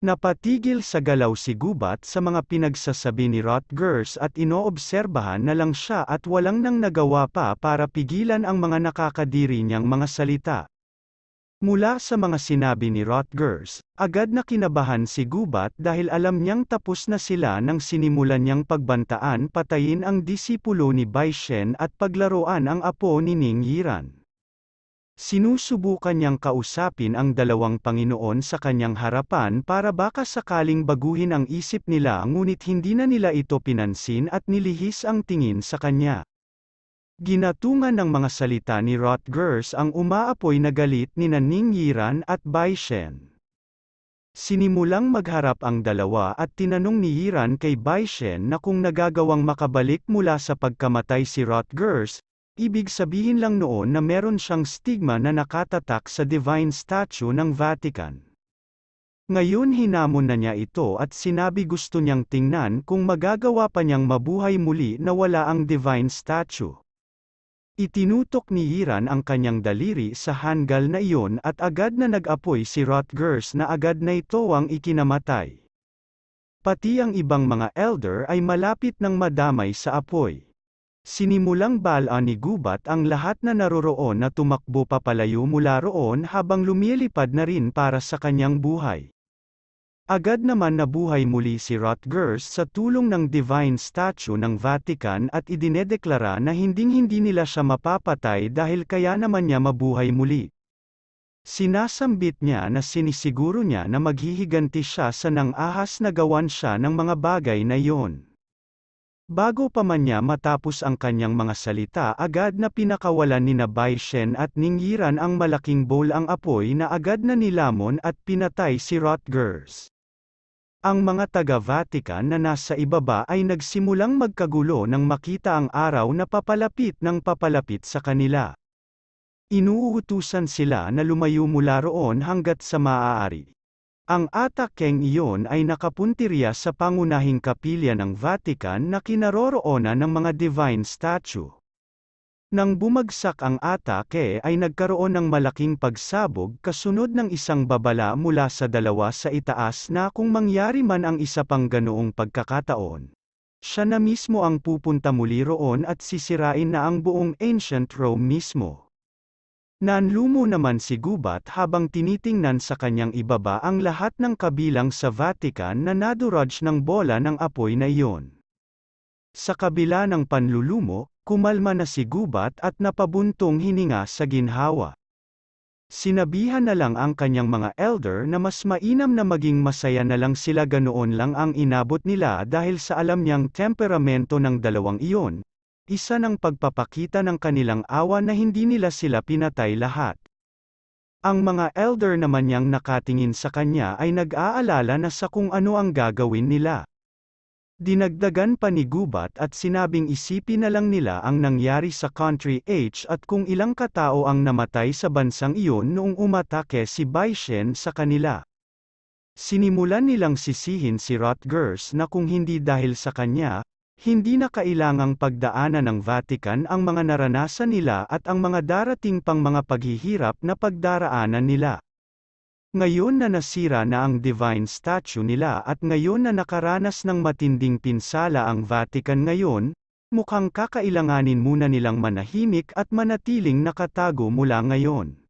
Napatigil sa galaw si Gubat sa mga pinagsasabi ni Rutgers at inoobserbahan na lang siya at walang nang nagawa pa para pigilan ang mga nakakadiri niyang mga salita. Mula sa mga sinabi ni Rutgers, agad na kinabahan si Gubat dahil alam niyang tapos na sila nang sinimulan niyang pagbantaan patayin ang disipulo ni Baishen at paglaruan ang apo ni Ning Yiran. Sinusubukan niyang kausapin ang dalawang Panginoon sa kanyang harapan para baka sakaling baguhin ang isip nila ngunit hindi na nila ito pinansin at nilihis ang tingin sa kanya. Ginatungan ng mga salita ni Rutgers ang umaapoy na galit ni Naning Yiran at Bai Shen. Sinimulang magharap ang dalawa at tinanong ni Yiran kay Bai Shen na kung nagagawang makabalik mula sa pagkamatay si Rutgers, Ibig sabihin lang noon na meron siyang stigma na nakatatak sa divine statue ng Vatican. Ngayon hinamon na niya ito at sinabi gusto niyang tingnan kung magagawa pa niyang mabuhay muli na wala ang divine statue. Itinutok ni Hiran ang kanyang daliri sa hanggal na iyon at agad na nag-apoy si Rutgers na agad na ito ang ikinamatay. Pati ang ibang mga elder ay malapit ng madamay sa apoy. Sinimulang bala ni Gubat ang lahat na naroroon na tumakbo papalayo mula roon habang lumilipad na rin para sa kanyang buhay. Agad naman nabuhay muli si Rutgers sa tulong ng Divine Statue ng Vatican at idinedeklara na hinding-hindi nila siya mapapatay dahil kaya naman niya mabuhay muli. Sinasambit niya na sinisiguro niya na maghihiganti siya sa nang ahas na gawan siya ng mga bagay na iyon. Bago pa man niya matapos ang kanyang mga salita agad na pinakawalan ni na Bai Shen at Ningiran ang malaking bowl ang apoy na agad na nilamon at pinatay si Rutgers. Ang mga taga-Vatican na nasa ibaba ay nagsimulang magkagulo nang makita ang araw na papalapit ng papalapit sa kanila. Inuutusan sila na lumayo mula roon hanggat sa maaari. Ang atakeng iyon ay nakapuntirya sa pangunahing kapilya ng Vatican na kinaroroonan ng mga divine statue. Nang bumagsak ang atake ay nagkaroon ng malaking pagsabog kasunod ng isang babala mula sa dalawa sa itaas na kung mangyari man ang isa pang ganoong pagkakataon. Siya na mismo ang pupunta muli roon at sisirain na ang buong ancient Rome mismo. Nanlumo naman si Gubat habang tinitingnan sa kanyang ibaba ang lahat ng kabilang sa Vatican na naduraj ng bola ng apoy na iyon. Sa kabila ng panlulumo, kumalma na si Gubat at napabuntong hininga sa ginhawa. Sinabihan na lang ang kanyang mga elder na mas mainam na maging masaya na lang sila ganoon lang ang inabot nila dahil sa alam niyang temperamento ng dalawang iyon, isa ng pagpapakita ng kanilang awa na hindi nila sila pinatay lahat. Ang mga elder naman niyang nakatingin sa kanya ay nag-aalala na sa kung ano ang gagawin nila. Dinagdagan pa ni Gubat at sinabing isipin na lang nila ang nangyari sa Country H at kung ilang katao ang namatay sa bansang iyon noong umatake si Baishen sa kanila. Sinimulan nilang sisihin si Rutgers na kung hindi dahil sa kanya, hindi na kailangang pagdaanan ng Vatican ang mga naranasan nila at ang mga darating pang mga paghihirap na pagdaraanan nila. Ngayon na nasira na ang divine statue nila at ngayon na nakaranas ng matinding pinsala ang Vatican ngayon, mukhang kakailanganin muna nilang manahimik at manatiling nakatago mula ngayon.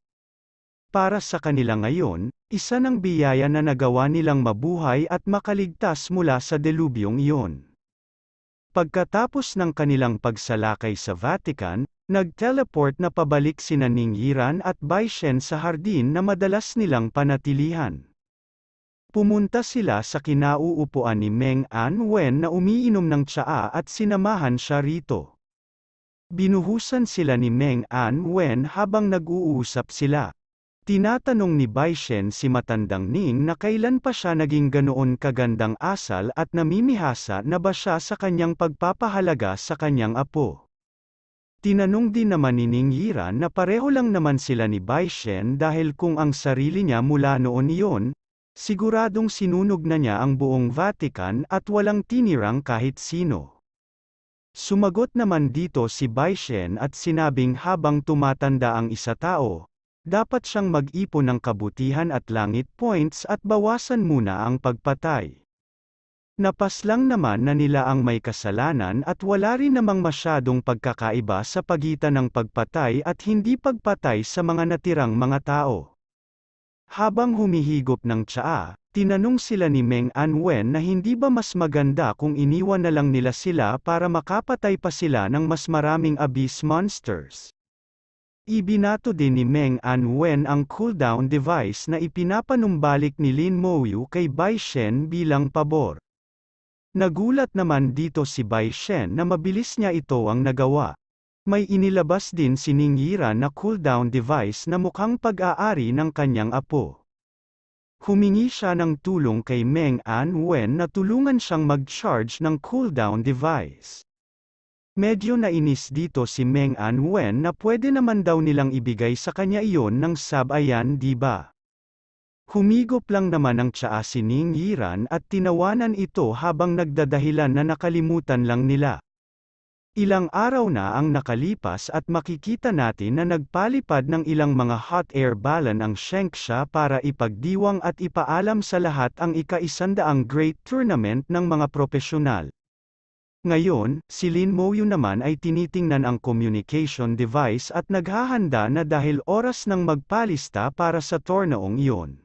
Para sa kanila ngayon, isa ng biyaya na nagawa nilang mabuhay at makaligtas mula sa delubyong iyon. Pagkatapos ng kanilang pagsalakay sa Vatican, nagteleport na pabalik sina Ningyiran at Baishen sa hardin na madalas nilang panatilihan. Pumunta sila sa kinauupuan ni Meng An Wen na umiinom ng tsaa at sinamahan siya rito. Binuhusan sila ni Meng An Wen habang nag-uusap sila. Tinatanong ni Baishen si Matandang Ning na kailan pa siya naging ganoon kagandang asal at namimihasa na ba siya sa kanyang pagpapahalaga sa kanyang apo. Tinanong din naman ni Ning Yiran na pareho lang naman sila ni Baishen dahil kung ang sarili niya mula noon iyon, siguradong sinunog na niya ang buong Vatican at walang tinirang kahit sino. Sumagot naman dito si Baishen at sinabing habang tumatanda ang isa tao, dapat siyang mag-ipon ng kabutihan at langit points at bawasan muna ang pagpatay. Napas lang naman na nila ang may kasalanan at wala rin namang masyadong pagkakaiba sa pagitan ng pagpatay at hindi pagpatay sa mga natirang mga tao. Habang humihigop ng tsaa, Tinanong sila ni Meng Anwen na hindi ba mas maganda kung iniwan na lang nila sila para makapatay pa sila ng mas maraming abyss monsters. Ibinato din ni Meng Anwen ang cooldown device na ipinapanumbalik ni Lin Mouyu kay Bai Shen bilang pabor. Nagulat naman dito si Bai Shen na mabilis niya ito ang nagawa. May inilabas din si Ningira na cooldown device na mukhang pag-aari ng kanyang apo. Humingi siya ng tulong kay Meng Anwen na tulungan siyang mag-charge ng cooldown device. Medyo nainis dito si Meng Anwen na pwede naman daw nilang ibigay sa kanya iyon ng sabayan di ba? Humigop lang naman ang tsaa si Ning Yiran at tinawanan ito habang nagdadahilan na nakalimutan lang nila. Ilang araw na ang nakalipas at makikita natin na nagpalipad ng ilang mga hot air balloon ang Shengsha para ipagdiwang at ipaalam sa lahat ang ika-isandaang great tournament ng mga propesyonal. Ngayon, si Lin Moyu naman ay tinitingnan ang communication device at naghahanda na dahil oras ng magpalista para sa tornoong iyon.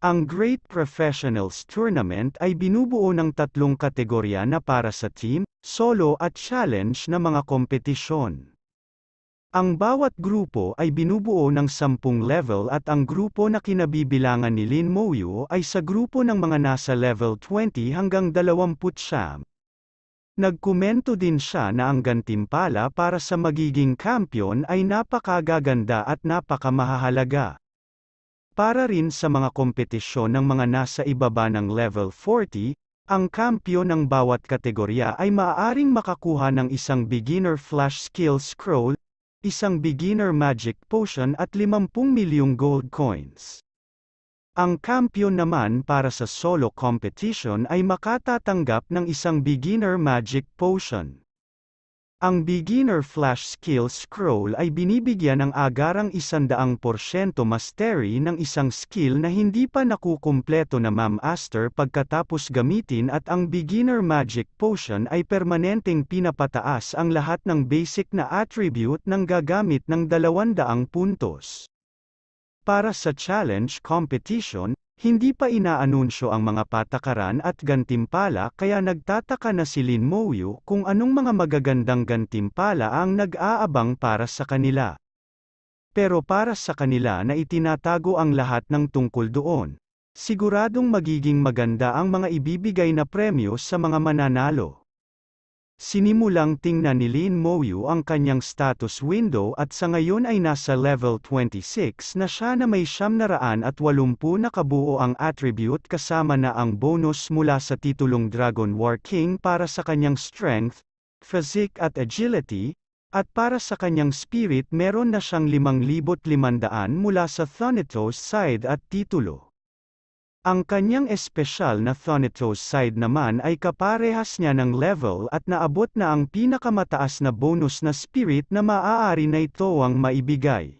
Ang Great Professionals Tournament ay binubuo ng tatlong kategorya na para sa team, solo at challenge na mga kompetisyon. Ang bawat grupo ay binubuo ng sampung level at ang grupo na kinabibilangan ni Lin Moyu ay sa grupo ng mga nasa level 20 hanggang 20 siyam. Nagkomento din siya na ang gantimpala para sa magiging kampyon ay napakagaganda at napakamahalaga. Para rin sa mga kompetisyon ng mga nasa ibaba ng level 40, ang kampyon ng bawat kategorya ay maaaring makakuha ng isang beginner flash skill scroll, isang beginner magic potion at 50 milyong gold coins. Ang kampiyon naman para sa solo competition ay makatatanggap ng isang beginner magic potion. Ang beginner flash skill scroll ay binibigyan ng agarang 100% mastery ng isang skill na hindi pa nakukumpleto na mamaster pagkatapos gamitin at ang beginner magic potion ay permanenteng pinapataas ang lahat ng basic na attribute ng gagamit ng 200 puntos. Para sa challenge competition, hindi pa inaanunsyo ang mga patakaran at gantimpala kaya nagtataka na si Lin Mouyu kung anong mga magagandang gantimpala ang nag-aabang para sa kanila. Pero para sa kanila na itinatago ang lahat ng tungkol doon. Siguradong magiging maganda ang mga ibibigay na premyo sa mga mananalo. Sinimulang tingnan ni Lin Moyu ang kanyang status window at sa ngayon ay nasa level 26 na siya na may 780 na kabuo ang attribute kasama na ang bonus mula sa titulong Dragon War King para sa kanyang strength, physique at agility, at para sa kanyang spirit meron na siyang 5,500 mula sa Thanatos side at titulo. Ang kanyang espesyal na Thanatos side naman ay kaparehas niya ng level at naabot na ang pinakamataas na bonus na spirit na maaari na ito ang maibigay.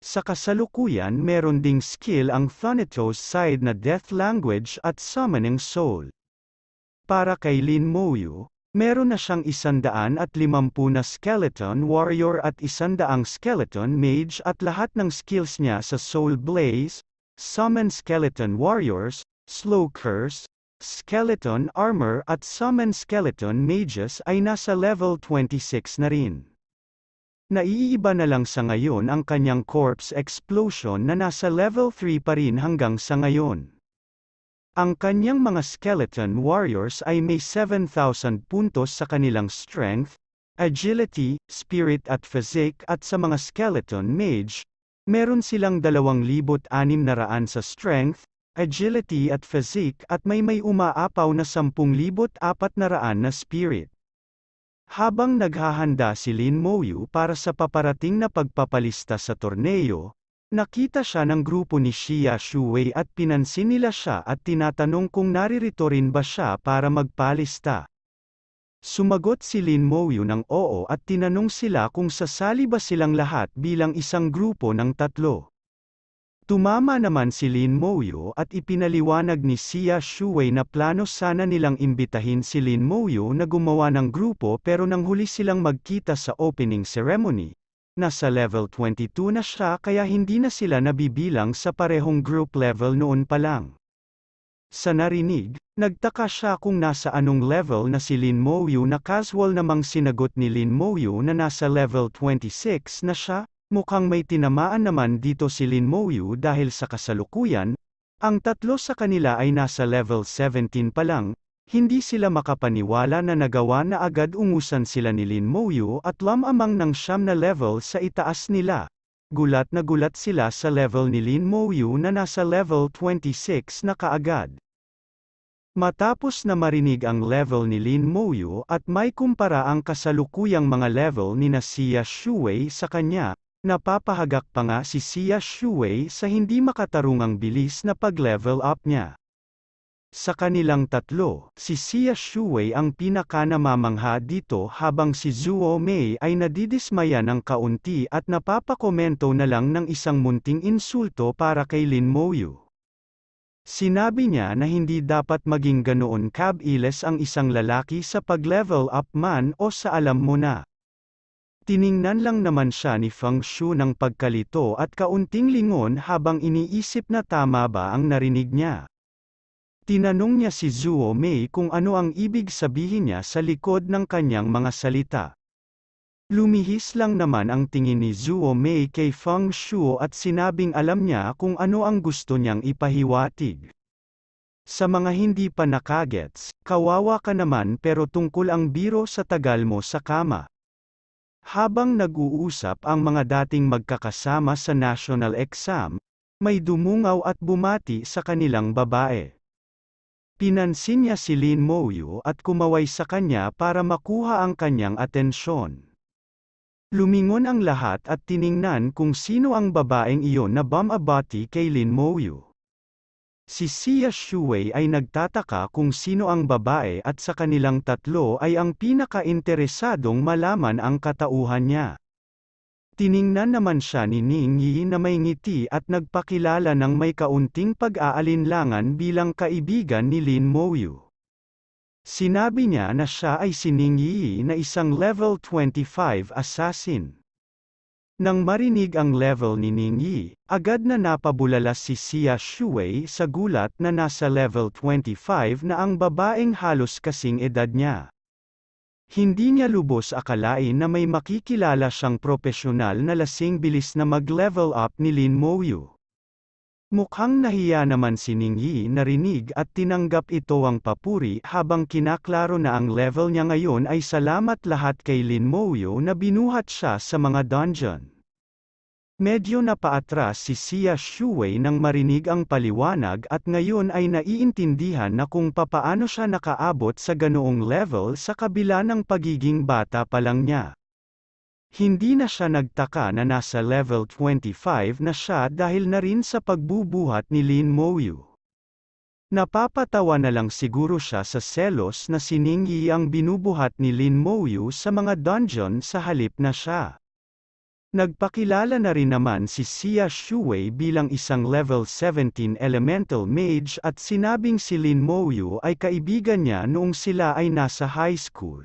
Sa kasalukuyan meron ding skill ang Thanatos side na Death Language at Summoning Soul. Para kay Lin Moyu, meron na siyang isandaan at limampu na skeleton warrior at isandaang skeleton mage at lahat ng skills niya sa Soul Blaze, summon skeleton warriors, slow curse, skeleton armor at summon skeleton mages ay nasa level 26 na rin. Naiiba na lang sa ngayon ang kanyang corpse explosion na nasa level 3 pa rin hanggang sa ngayon. Ang kanyang mga skeleton warriors ay may 7,000 puntos sa kanilang strength, agility, spirit at physique at sa mga skeleton mage, Meron silang 2,600 sa strength, agility at physique at may may umaapaw na 10,400 na spirit. Habang naghahanda si Lin Moyu para sa paparating na pagpapalista sa torneo, nakita siya ng grupo ni Xia Shuwei at pinansin nila siya at tinatanong kung naririto rin ba siya para magpalista. Sumagot si Lin Moyu ng oo at tinanong sila kung sasali ba silang lahat bilang isang grupo ng tatlo. Tumama naman si Lin Moyu at ipinaliwanag ni Xia Shuwei na plano sana nilang imbitahin si Lin Moyu na gumawa ng grupo pero nang huli silang magkita sa opening ceremony, nasa level 22 na siya kaya hindi na sila nabibilang sa parehong group level noon pa lang. Sa narinig, nagtaka siya kung nasa anong level na si Lin Mo na casual namang sinagot ni Lin Mo na nasa level 26 na siya, mukhang may tinamaan naman dito si Lin Mo dahil sa kasalukuyan, ang tatlo sa kanila ay nasa level 17 pa lang, hindi sila makapaniwala na nagawa na agad ungusan sila ni Lin Mo at lamamang ng siyam na level sa itaas nila gulat na gulat sila sa level ni Lin Mo na nasa level 26 na kaagad. Matapos na marinig ang level ni Lin Mo at may kumpara ang kasalukuyang mga level ni na Xia Shuwei sa kanya, napapahagak pa nga si Xia Shuwei sa hindi makatarungang bilis na pag-level up niya. Sa kanilang tatlo, si Xia Shuwei ang pinakanamamangha dito habang si Zhuo Mei ay nadidismaya ng kaunti at napapakomento na lang ng isang munting insulto para kay Lin Moyu. Sinabi niya na hindi dapat maging ganoon kabiles ang isang lalaki sa pag-level up man o sa alam mo na. Tiningnan lang naman siya ni Feng Shu ng pagkalito at kaunting lingon habang iniisip na tama ba ang narinig niya. Tinanong niya si Zuo Mei kung ano ang ibig sabihin niya sa likod ng kanyang mga salita. Lumihis lang naman ang tingin ni Zuo Mei kay Feng Shuo at sinabing alam niya kung ano ang gusto niyang ipahiwatig. Sa mga hindi pa nakagets, kawawa ka naman pero tungkol ang biro sa tagal mo sa kama. Habang nag-uusap ang mga dating magkakasama sa national exam, may dumungaw at bumati sa kanilang babae. Pinansin niya si Lin Moyu at kumaway sa kanya para makuha ang kanyang atensyon. Lumingon ang lahat at tiningnan kung sino ang babaeng iyon na bumabati kay Lin Moyu. Si Xia Shuwei ay nagtataka kung sino ang babae at sa kanilang tatlo ay ang pinaka-interesadong malaman ang katauhan niya. Tiningnan naman siya ni Ning Yi na may ngiti at nagpakilala ng may kaunting pag-aalinlangan bilang kaibigan ni Lin Moyu. Sinabi niya na siya ay si Ning Yi na isang level 25 assassin. Nang marinig ang level ni Ning Yi, agad na napabulala si Xia Shuwei sa gulat na nasa level 25 na ang babaeng halos kasing edad niya. Hindi niya lubos akalain na may makikilala siyang propesyonal na lasing bilis na mag-level up ni Lin Moyu. Mukhang nahiya naman si Ning Yi narinig at tinanggap ito ang papuri habang kinaklaro na ang level niya ngayon ay salamat lahat kay Lin Moyu na binuhat siya sa mga dungeon. Medyo napaatras si Xia Shuwei nang marinig ang paliwanag at ngayon ay naiintindihan na kung papaano siya nakaabot sa ganoong level sa kabila ng pagiging bata pa lang niya. Hindi na siya nagtaka na nasa level 25 na siya dahil na rin sa pagbubuhat ni Lin Moyu. Napapatawa na lang siguro siya sa selos na siningi ang binubuhat ni Lin Moyu sa mga dungeon sa halip na siya. Nagpakilala na rin naman si Xia Shuwei bilang isang level 17 elemental mage at sinabing si Lin Moyu ay kaibigan niya noong sila ay nasa high school.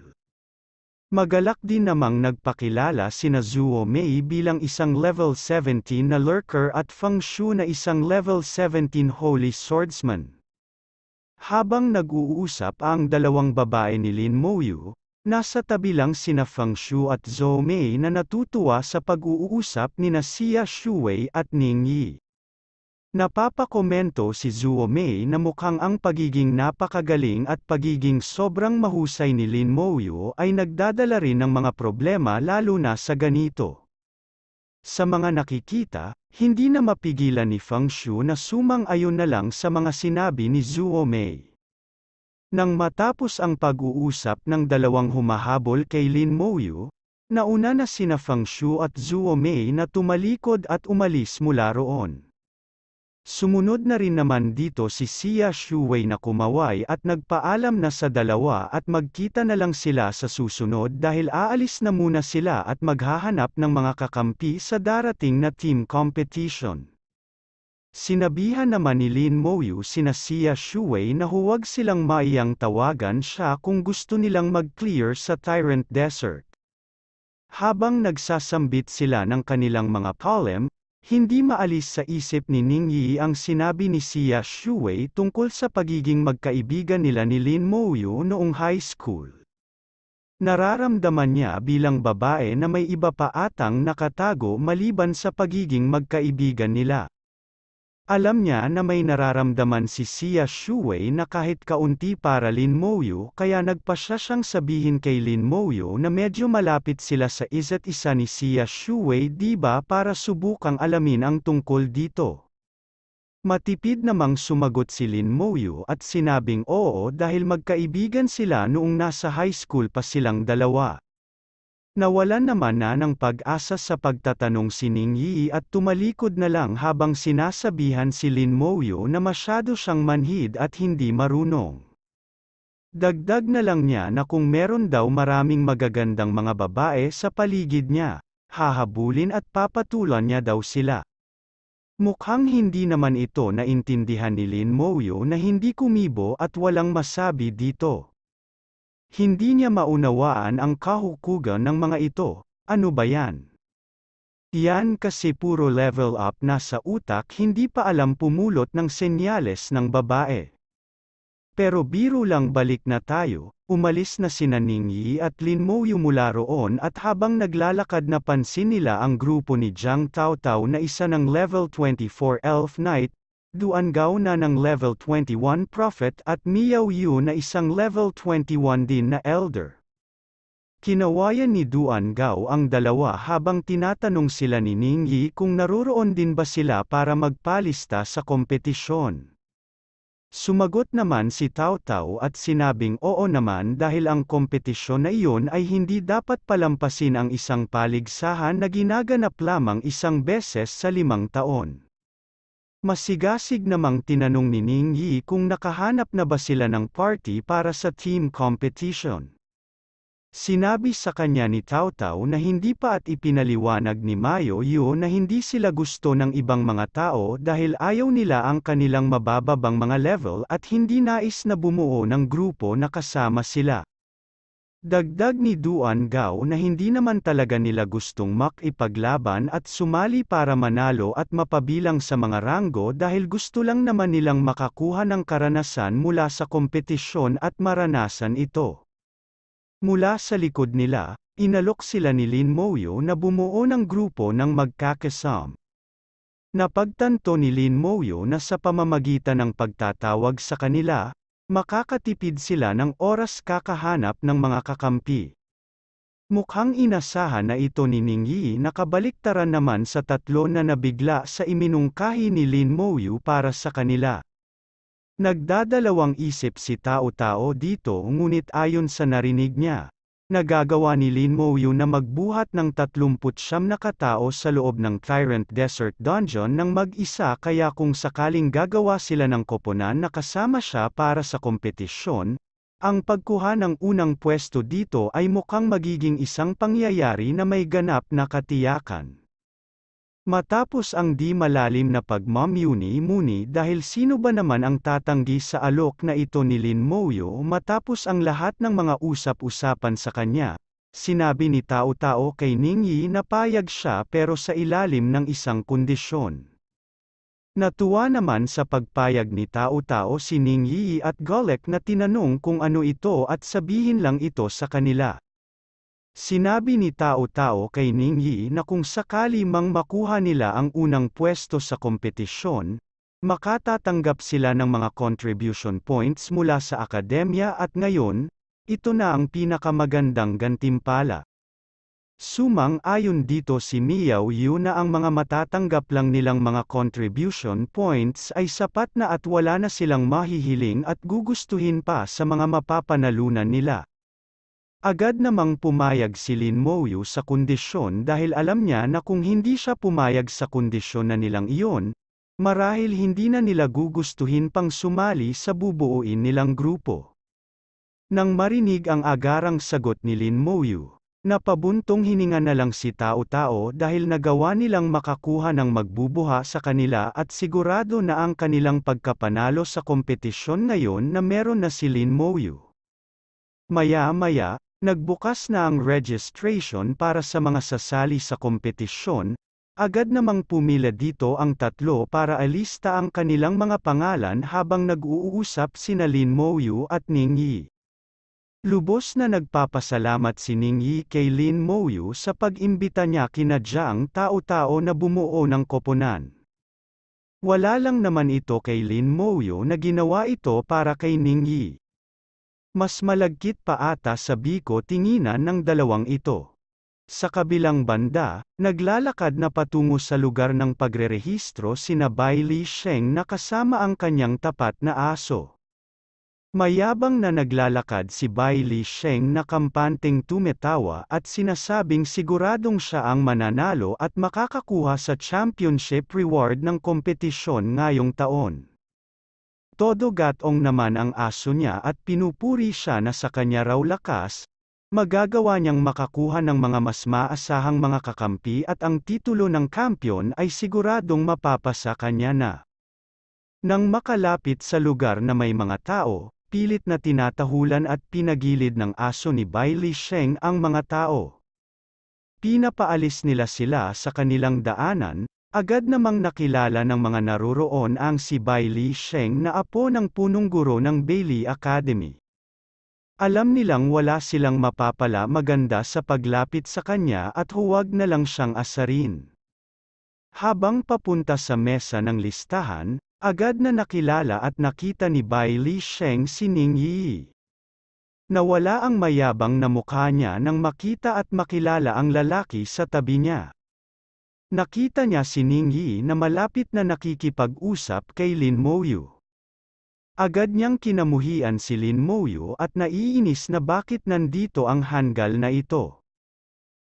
Magalak din namang nagpakilala si Zuo Mei bilang isang level 17 na lurker at Feng Shu na isang level 17 holy swordsman. Habang nag-uusap ang dalawang babae ni Lin Moyu, Nasa tabi lang sina Feng Shu at Zhou Mei na natutuwa sa pag-uusap ni na Xia Shuwei at Ning Yi. Napapakomento si Zhuo Mei na mukhang ang pagiging napakagaling at pagiging sobrang mahusay ni Lin Mouyo ay nagdadala rin ng mga problema lalo na sa ganito. Sa mga nakikita, hindi na mapigilan ni Feng Shu na sumang-ayon na lang sa mga sinabi ni Zhuo Mei. Nang matapos ang pag-uusap ng dalawang humahabol kay Lin Moyu, nauna na sina Feng Shu at Zhuo Mei na tumalikod at umalis mula roon. Sumunod na rin naman dito si Xia Shuwei na kumaway at nagpaalam na sa dalawa at magkita na lang sila sa susunod dahil aalis na muna sila at maghahanap ng mga kakampi sa darating na team competition. Sinabihan naman ni Lin Moyu sina Sia Shuwei na huwag silang maiyang tawagan siya kung gusto nilang mag-clear sa Tyrant Desert. Habang nagsasambit sila ng kanilang mga column, hindi maalis sa isip ni Ning Yi ang sinabi ni Sia Shuwei tungkol sa pagiging magkaibigan nila ni Lin Moyu noong high school. Nararamdaman niya bilang babae na may iba pa atang nakatago maliban sa pagiging magkaibigan nila. Alam niya na may nararamdaman si Sia Shuwei na kahit kaunti para Lin Moyu kaya nagpa siya siyang sabihin kay Lin Moyu na medyo malapit sila sa isa't isa ni Sia Shuwei diba para subukang alamin ang tungkol dito. Matipid namang sumagot si Lin Moyu at sinabing oo dahil magkaibigan sila noong nasa high school pa silang dalawa. Nawala naman na ng pag-asa sa pagtatanong si Ning Yi at tumalikod na lang habang sinasabihan si Lin Moyo na masyado siyang manhid at hindi marunong. Dagdag na lang niya na kung meron daw maraming magagandang mga babae sa paligid niya, hahabulin at papatulan niya daw sila. Mukhang hindi naman ito naintindihan ni Lin Moyo na hindi kumibo at walang masabi dito. Hindi niya maunawaan ang kahukugan ng mga ito, ano ba yan? Yan kasi puro level up na sa utak hindi pa alam pumulot ng senyales ng babae. Pero biro lang balik na tayo, umalis na si Ningyi at Lin Mouyu mula roon at habang naglalakad napansin nila ang grupo ni Jiang Tao Tao na isa ng level 24 elf knight Duangaw na ng level 21 prophet at Miao Yu na isang level 21 din na elder. Kinawayan ni Duan Gao ang dalawa habang tinatanong sila ni Ning Yi kung naroroon din ba sila para magpalista sa kompetisyon. Sumagot naman si Tao Tao at sinabing oo naman dahil ang kompetisyon na iyon ay hindi dapat palampasin ang isang paligsahan na ginaganap lamang isang beses sa limang taon. Masigasig namang tinanong ni Ning Yi kung nakahanap na ba sila ng party para sa team competition. Sinabi sa kanya ni Tao Tao na hindi pa at ipinaliwanag ni Mayo Yu na hindi sila gusto ng ibang mga tao dahil ayaw nila ang kanilang mabababang mga level at hindi nais na bumuo ng grupo na kasama sila. Dagdag ni Duan Gao na hindi naman talaga nila gustong makipaglaban at sumali para manalo at mapabilang sa mga ranggo dahil gusto lang naman nilang makakuha ng karanasan mula sa kompetisyon at maranasan ito. Mula sa likod nila, inalok sila ni Lin Moyo na bumuo ng grupo ng magkakasam. Napagtanto ni Lin Moyo na sa pamamagitan ng pagtatawag sa kanila, Makakatipid sila ng oras kakahanap ng mga kakampi. Mukhang inasahan na ito ni Ningyi na kabaliktaran naman sa tatlo na nabigla sa iminungkahi ni Lin Mouyu para sa kanila. Nagdadalawang isip si Tao Tao dito ngunit ayon sa narinig niya, Nagagawa ni Lin Mouyu na magbuhat ng 39 na katao sa loob ng Tyrant Desert Dungeon ng mag-isa kaya kung sakaling gagawa sila ng koponan na kasama siya para sa kompetisyon, ang pagkuha ng unang pwesto dito ay mukhang magiging isang pangyayari na may ganap na katiyakan. Matapos ang di malalim na pagmamuni-muni dahil sino ba naman ang tatanggi sa alok na ito ni Lin Moyo matapos ang lahat ng mga usap-usapan sa kanya, sinabi ni Tao-Tao kay Ning Yi na payag siya pero sa ilalim ng isang kondisyon. Natuwa naman sa pagpayag ni Tao-Tao si Ning Yi at Golek na tinanong kung ano ito at sabihin lang ito sa kanila. Sinabi ni Tao Tao kay Ning Yi na kung sakali mang makuha nila ang unang pwesto sa kompetisyon, makatatanggap sila ng mga contribution points mula sa akademya at ngayon, ito na ang pinakamagandang gantimpala. Sumang ayon dito si Miao Yu na ang mga matatanggap lang nilang mga contribution points ay sapat na at wala na silang mahihiling at gugustuhin pa sa mga mapapanalunan nila. Agad namang pumayag si Lin Moyu sa kondisyon dahil alam niya na kung hindi siya pumayag sa kondisyon na nilang iyon, marahil hindi na nila gugustuhin pang sumali sa bubuuin nilang grupo. Nang marinig ang agarang sagot ni Lin Moyu, napabuntong hininga na lang si tao-tao dahil nagawa nilang makakuha ng magbubuha sa kanila at sigurado na ang kanilang pagkapanalo sa kompetisyon ngayon na meron na si Lin Moyu. Maya-maya, Nagbukas na ang registration para sa mga sasali sa kompetisyon, agad namang pumila dito ang tatlo para alista ang kanilang mga pangalan habang nag-uusap si Lin Moyu at Ning Yi. Lubos na nagpapasalamat si Ning Yi kay Lin Moyu sa pag-imbita niya kinadyang tao-tao na bumuo ng koponan. Wala lang naman ito kay Lin Moyu na ginawa ito para kay Ning Yi. Mas malagkit pa ata sa biko tinginan ng dalawang ito. Sa kabilang banda, naglalakad na patungo sa lugar ng pagrerehistro si Bai Li Sheng na kasama ang kanyang tapat na aso. Mayabang na naglalakad si Bai Li Sheng na kampanteng tumetawa at sinasabing siguradong siya ang mananalo at makakakuha sa championship reward ng kompetisyon ngayong taon. Todo gatong naman ang aso niya at pinupuri siya na sa kanya raw lakas, magagawa niyang makakuha ng mga mas maasahang mga kakampi at ang titulo ng kampyon ay siguradong mapapasa kanya na. Nang makalapit sa lugar na may mga tao, pilit na tinatahulan at pinagilid ng aso ni Bai Li Sheng ang mga tao. Pinapaalis nila sila sa kanilang daanan, Agad namang nakilala ng mga naroroon ang si Bai Li Sheng na apo ng punong guro ng Bailey Academy. Alam nilang wala silang mapapala maganda sa paglapit sa kanya at huwag na lang siyang asarin. Habang papunta sa mesa ng listahan, agad na nakilala at nakita ni Bai Li Sheng si Ning Yi. Nawala ang mayabang na mukha niya nang makita at makilala ang lalaki sa tabi niya. Nakita niya si Ning Yi na malapit na nakikipag-usap kay Lin Moyu. Agad niyang kinamuhian si Lin Moyu at naiinis na bakit nandito ang hanggal na ito.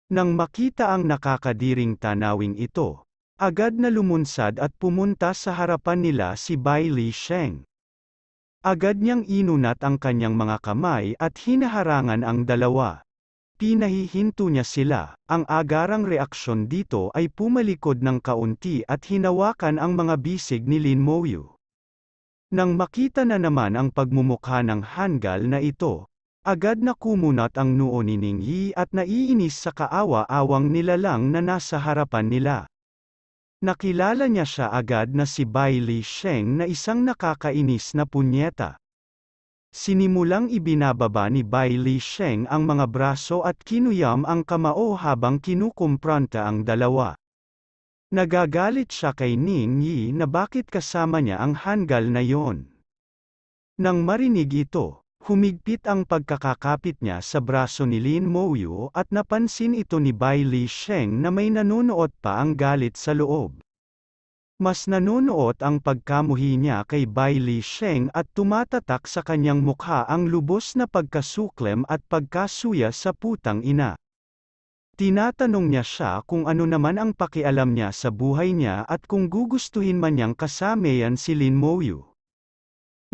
Nang makita ang nakakadiring tanawing ito, agad na lumunsad at pumunta sa harapan nila si Bai Li Sheng. Agad niyang inunat ang kanyang mga kamay at hinaharangan ang dalawa. Pinahihinto niya sila, ang agarang reaksyon dito ay pumalikod ng kaunti at hinawakan ang mga bisig ni Lin Moyu. Nang makita na naman ang pagmumukha ng hangal na ito, agad na kumunat ang noo ni Ning Yi at naiinis sa kaawa-awang nilalang na nasa harapan nila. Nakilala niya siya agad na si Bai Li Sheng na isang nakakainis na punyeta. Sinimulang ibinababa ni Bai Li Sheng ang mga braso at kinuyam ang kamao habang kinukumpronta ang dalawa. Nagagalit siya kay Ning Yi na bakit kasama niya ang hanggal na yon. Nang marinig ito, humigpit ang pagkakakapit niya sa braso ni Lin Mouyu at napansin ito ni Bai Li Sheng na may nanonood pa ang galit sa loob. Mas nanunuot ang pagkamuhi niya kay Bailey Sheng at tumatatak sa kanyang mukha ang lubos na pagkasuklem at pagkasuya sa putang ina. Tinatanong niya siya kung ano naman ang pakialam niya sa buhay niya at kung gugustuhin man niyang kasameyan si Lin Moyu.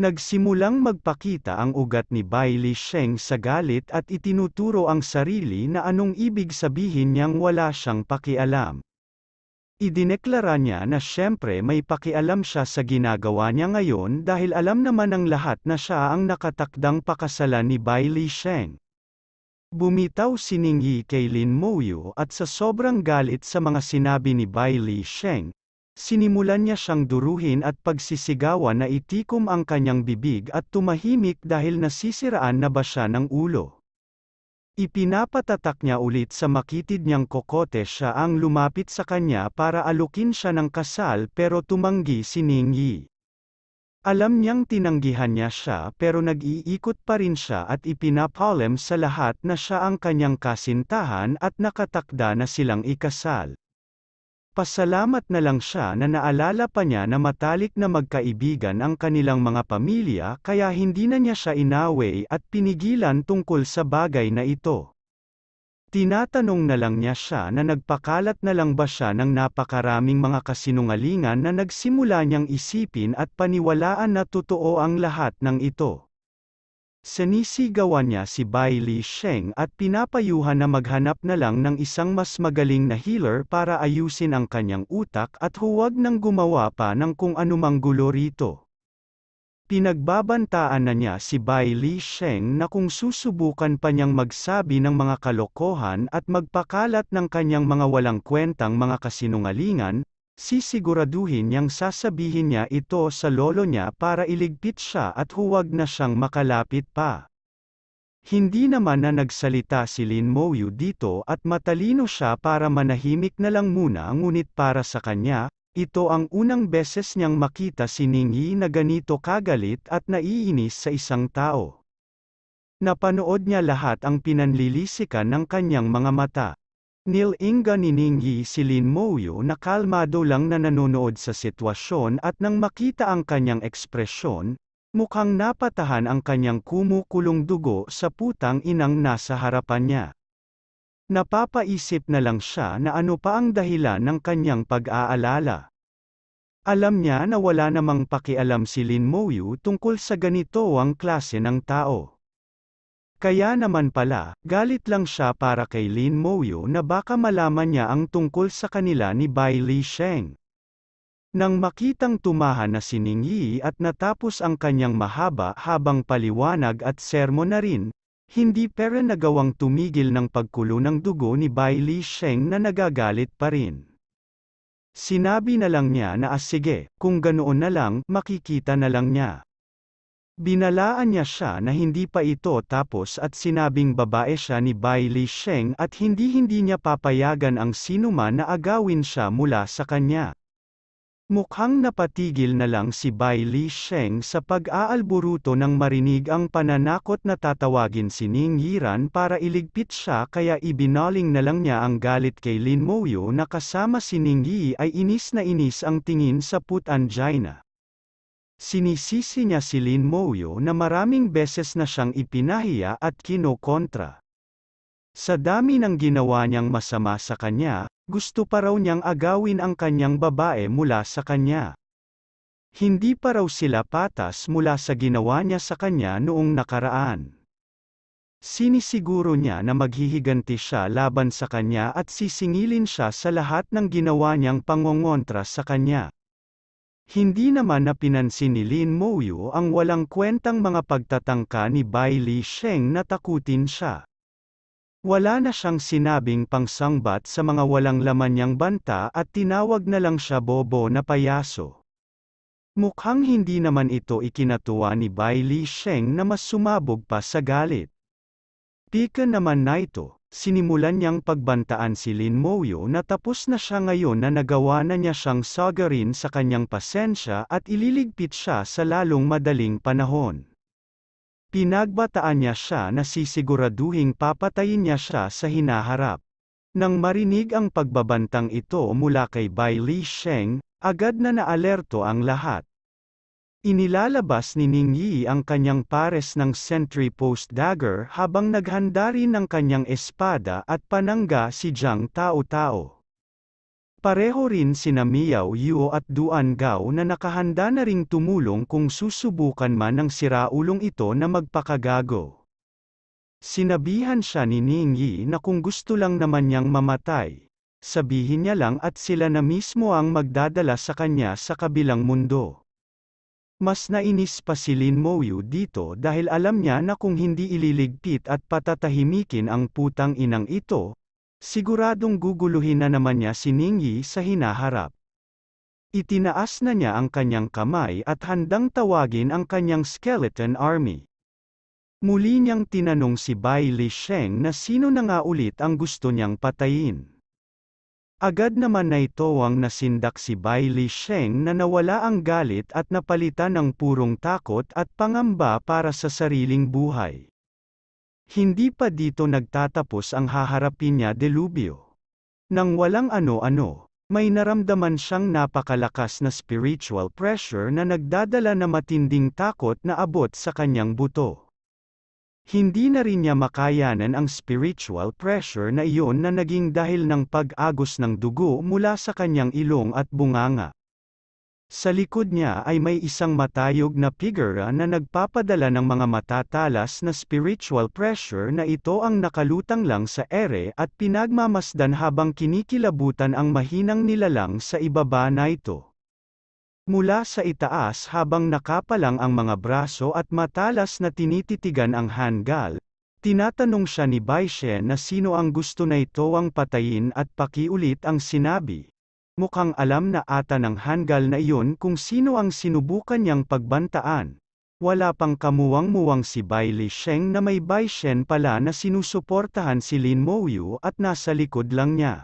Nagsimulang magpakita ang ugat ni Bailey Sheng sa galit at itinuturo ang sarili na anong ibig sabihin niyang wala siyang pakialam. Idineklara niya na siyempre may pakialam siya sa ginagawa niya ngayon dahil alam naman ng lahat na siya ang nakatakdang pakasalan ni Bai Li Sheng. Bumitaw si Ningyi kay Lin Moyo at sa sobrang galit sa mga sinabi ni Bai Li Sheng, sinimulan niya siyang duruhin at pagsisigawan na itikom ang kanyang bibig at tumahimik dahil nasisiraan na ba siya ng ulo. Ipinapatatak niya ulit sa makitid niyang kokote siya ang lumapit sa kanya para alukin siya ng kasal pero tumanggi si Ning Yi. Alam niyang tinanggihan niya siya pero nag-iikot pa rin siya at ipinapalem sa lahat na siya ang kanyang kasintahan at nakatakda na silang ikasal. Pasalamat na lang siya na naalala pa niya na matalik na magkaibigan ang kanilang mga pamilya kaya hindi na niya siya inaway at pinigilan tungkol sa bagay na ito. Tinatanong na lang niya siya na nagpakalat na lang ba siya ng napakaraming mga kasinungalingan na nagsimula niyang isipin at paniwalaan na totoo ang lahat ng ito. Sinisigawan niya si Bai Li Sheng at pinapayuhan na maghanap na lang ng isang mas magaling na healer para ayusin ang kanyang utak at huwag nang gumawa pa ng kung anumang gulo rito. Pinagbabantaan na niya si Bai Li Sheng na kung susubukan pa niyang magsabi ng mga kalokohan at magpakalat ng kanyang mga walang kwentang mga kasinungalingan, Sisiguraduhin niyang sasabihin niya ito sa lolo niya para iligpit siya at huwag na siyang makalapit pa. Hindi naman na nagsalita si Lin Moyu dito at matalino siya para manahimik na lang muna ngunit para sa kanya, ito ang unang beses niyang makita si Ningyi na ganito kagalit at naiinis sa isang tao. Napanood niya lahat ang pinanlilisikan ng kanyang mga mata. Nilinga ni Ningyi si Lin Moyo na kalmado lang na nanonood sa sitwasyon at nang makita ang kanyang ekspresyon, mukhang napatahan ang kanyang kumukulong dugo sa putang inang nasa harapan niya. Napapaisip na lang siya na ano pa ang dahilan ng kanyang pag-aalala. Alam niya na wala namang pakialam si Lin Moyu tungkol sa ganito ang klase ng tao. Kaya naman pala, galit lang siya para kay Lin Moyo na baka malaman niya ang tungkol sa kanila ni Bai Li Sheng. Nang makitang tumahan na si Ning Yi at natapos ang kanyang mahaba habang paliwanag at sermon na rin, hindi pero nagawang tumigil ng pagkulo ng dugo ni Bai Li Sheng na nagagalit pa rin. Sinabi na lang niya na ah sige, kung ganoon na lang, makikita na lang niya. Binalaan niya siya na hindi pa ito tapos at sinabing babae siya ni Bai Li Sheng at hindi-hindi niya papayagan ang sinuman na agawin siya mula sa kanya. Mukhang napatigil na lang si Bai Li Sheng sa pag-aalburuto nang marinig ang pananakot na tatawagin si Ning Yiran para iligpit siya kaya ibinaling na lang niya ang galit kay Lin Moyo na kasama si Ning Yi ay inis na inis ang tingin sa Putan Jaina. Sinisisi niya si Lin Moyo na maraming beses na siyang ipinahiya at kinokontra. Sa dami ng ginawa niyang masama sa kanya, gusto pa raw niyang agawin ang kanyang babae mula sa kanya. Hindi pa raw sila patas mula sa ginawa niya sa kanya noong nakaraan. Sinisiguro niya na maghihiganti siya laban sa kanya at sisingilin siya sa lahat ng ginawa niyang pangongontra sa kanya. Hindi naman na pinansin ni Lin Mouyu ang walang kwentang mga pagtatangka ni Bai Li Sheng na takutin siya. Wala na siyang sinabing pangsangbat sa mga walang laman niyang banta at tinawag na lang siya bobo na payaso. Mukhang hindi naman ito ikinatuwa ni Bai Li Sheng na mas sumabog pa sa galit. Pika naman na ito sinimulan niyang pagbantaan si Lin Moyo na tapos na siya ngayon na nagawa na niya siyang sagarin sa kanyang pasensya at ililigpit siya sa lalong madaling panahon. Pinagbataan niya siya na sisiguraduhing papatayin niya siya sa hinaharap. Nang marinig ang pagbabantang ito mula kay Bai Li Sheng, agad na naalerto ang lahat. Inilalabas ni Ning Yi ang kanyang pares ng sentry post dagger habang naghanda rin ng kanyang espada at panangga si Jiang Tao-Tao. Pareho rin sina Miao Yuo at Duan Gao na nakahanda na ring tumulong kung susubukan man ng siraulong ito na magpakagago. Sinabihan siya ni Ning Yi na kung gusto lang naman niyang mamatay, sabihin niya lang at sila na mismo ang magdadala sa kanya sa kabilang mundo. Mas nainis pa si Lin Moyu dito dahil alam niya na kung hindi ililigpit at patatahimikin ang putang inang ito, siguradong guguluhin na naman niya si Ningyi sa hinaharap. Itinaas na niya ang kanyang kamay at handang tawagin ang kanyang skeleton army. Muli niyang tinanong si Bai Li Sheng na sino na nga ulit ang gusto niyang patayin. Agad naman na ito ang nasindak si Bailey Sheng na nawala ang galit at napalitan ng purong takot at pangamba para sa sariling buhay. Hindi pa dito nagtatapos ang haharapin niya delubio. Nang walang ano-ano, may naramdaman siyang napakalakas na spiritual pressure na nagdadala na matinding takot na abot sa kanyang buto. Hindi na rin niya makayanan ang spiritual pressure na iyon na naging dahil ng pag-agos ng dugo mula sa kanyang ilong at bunganga. Sa likod niya ay may isang matayog na figura na nagpapadala ng mga matatalas na spiritual pressure na ito ang nakalutang lang sa ere at pinagmamasdan habang kinikilabutan ang mahinang nilalang sa ibaba na ito. Mula sa itaas habang nakapalang ang mga braso at matalas na tinititigan ang Hangal, tinatanong siya ni Baishe na sino ang gusto na ito ang patayin at pakiulit ang sinabi. Mukhang alam na ata ng Hangal na iyon kung sino ang sinubukan niyang pagbantaan. Wala pang kamuwang-muwang si Bai Li Sheng na may Bai Shen pala na sinusuportahan si Lin Mouyu at nasa likod lang niya.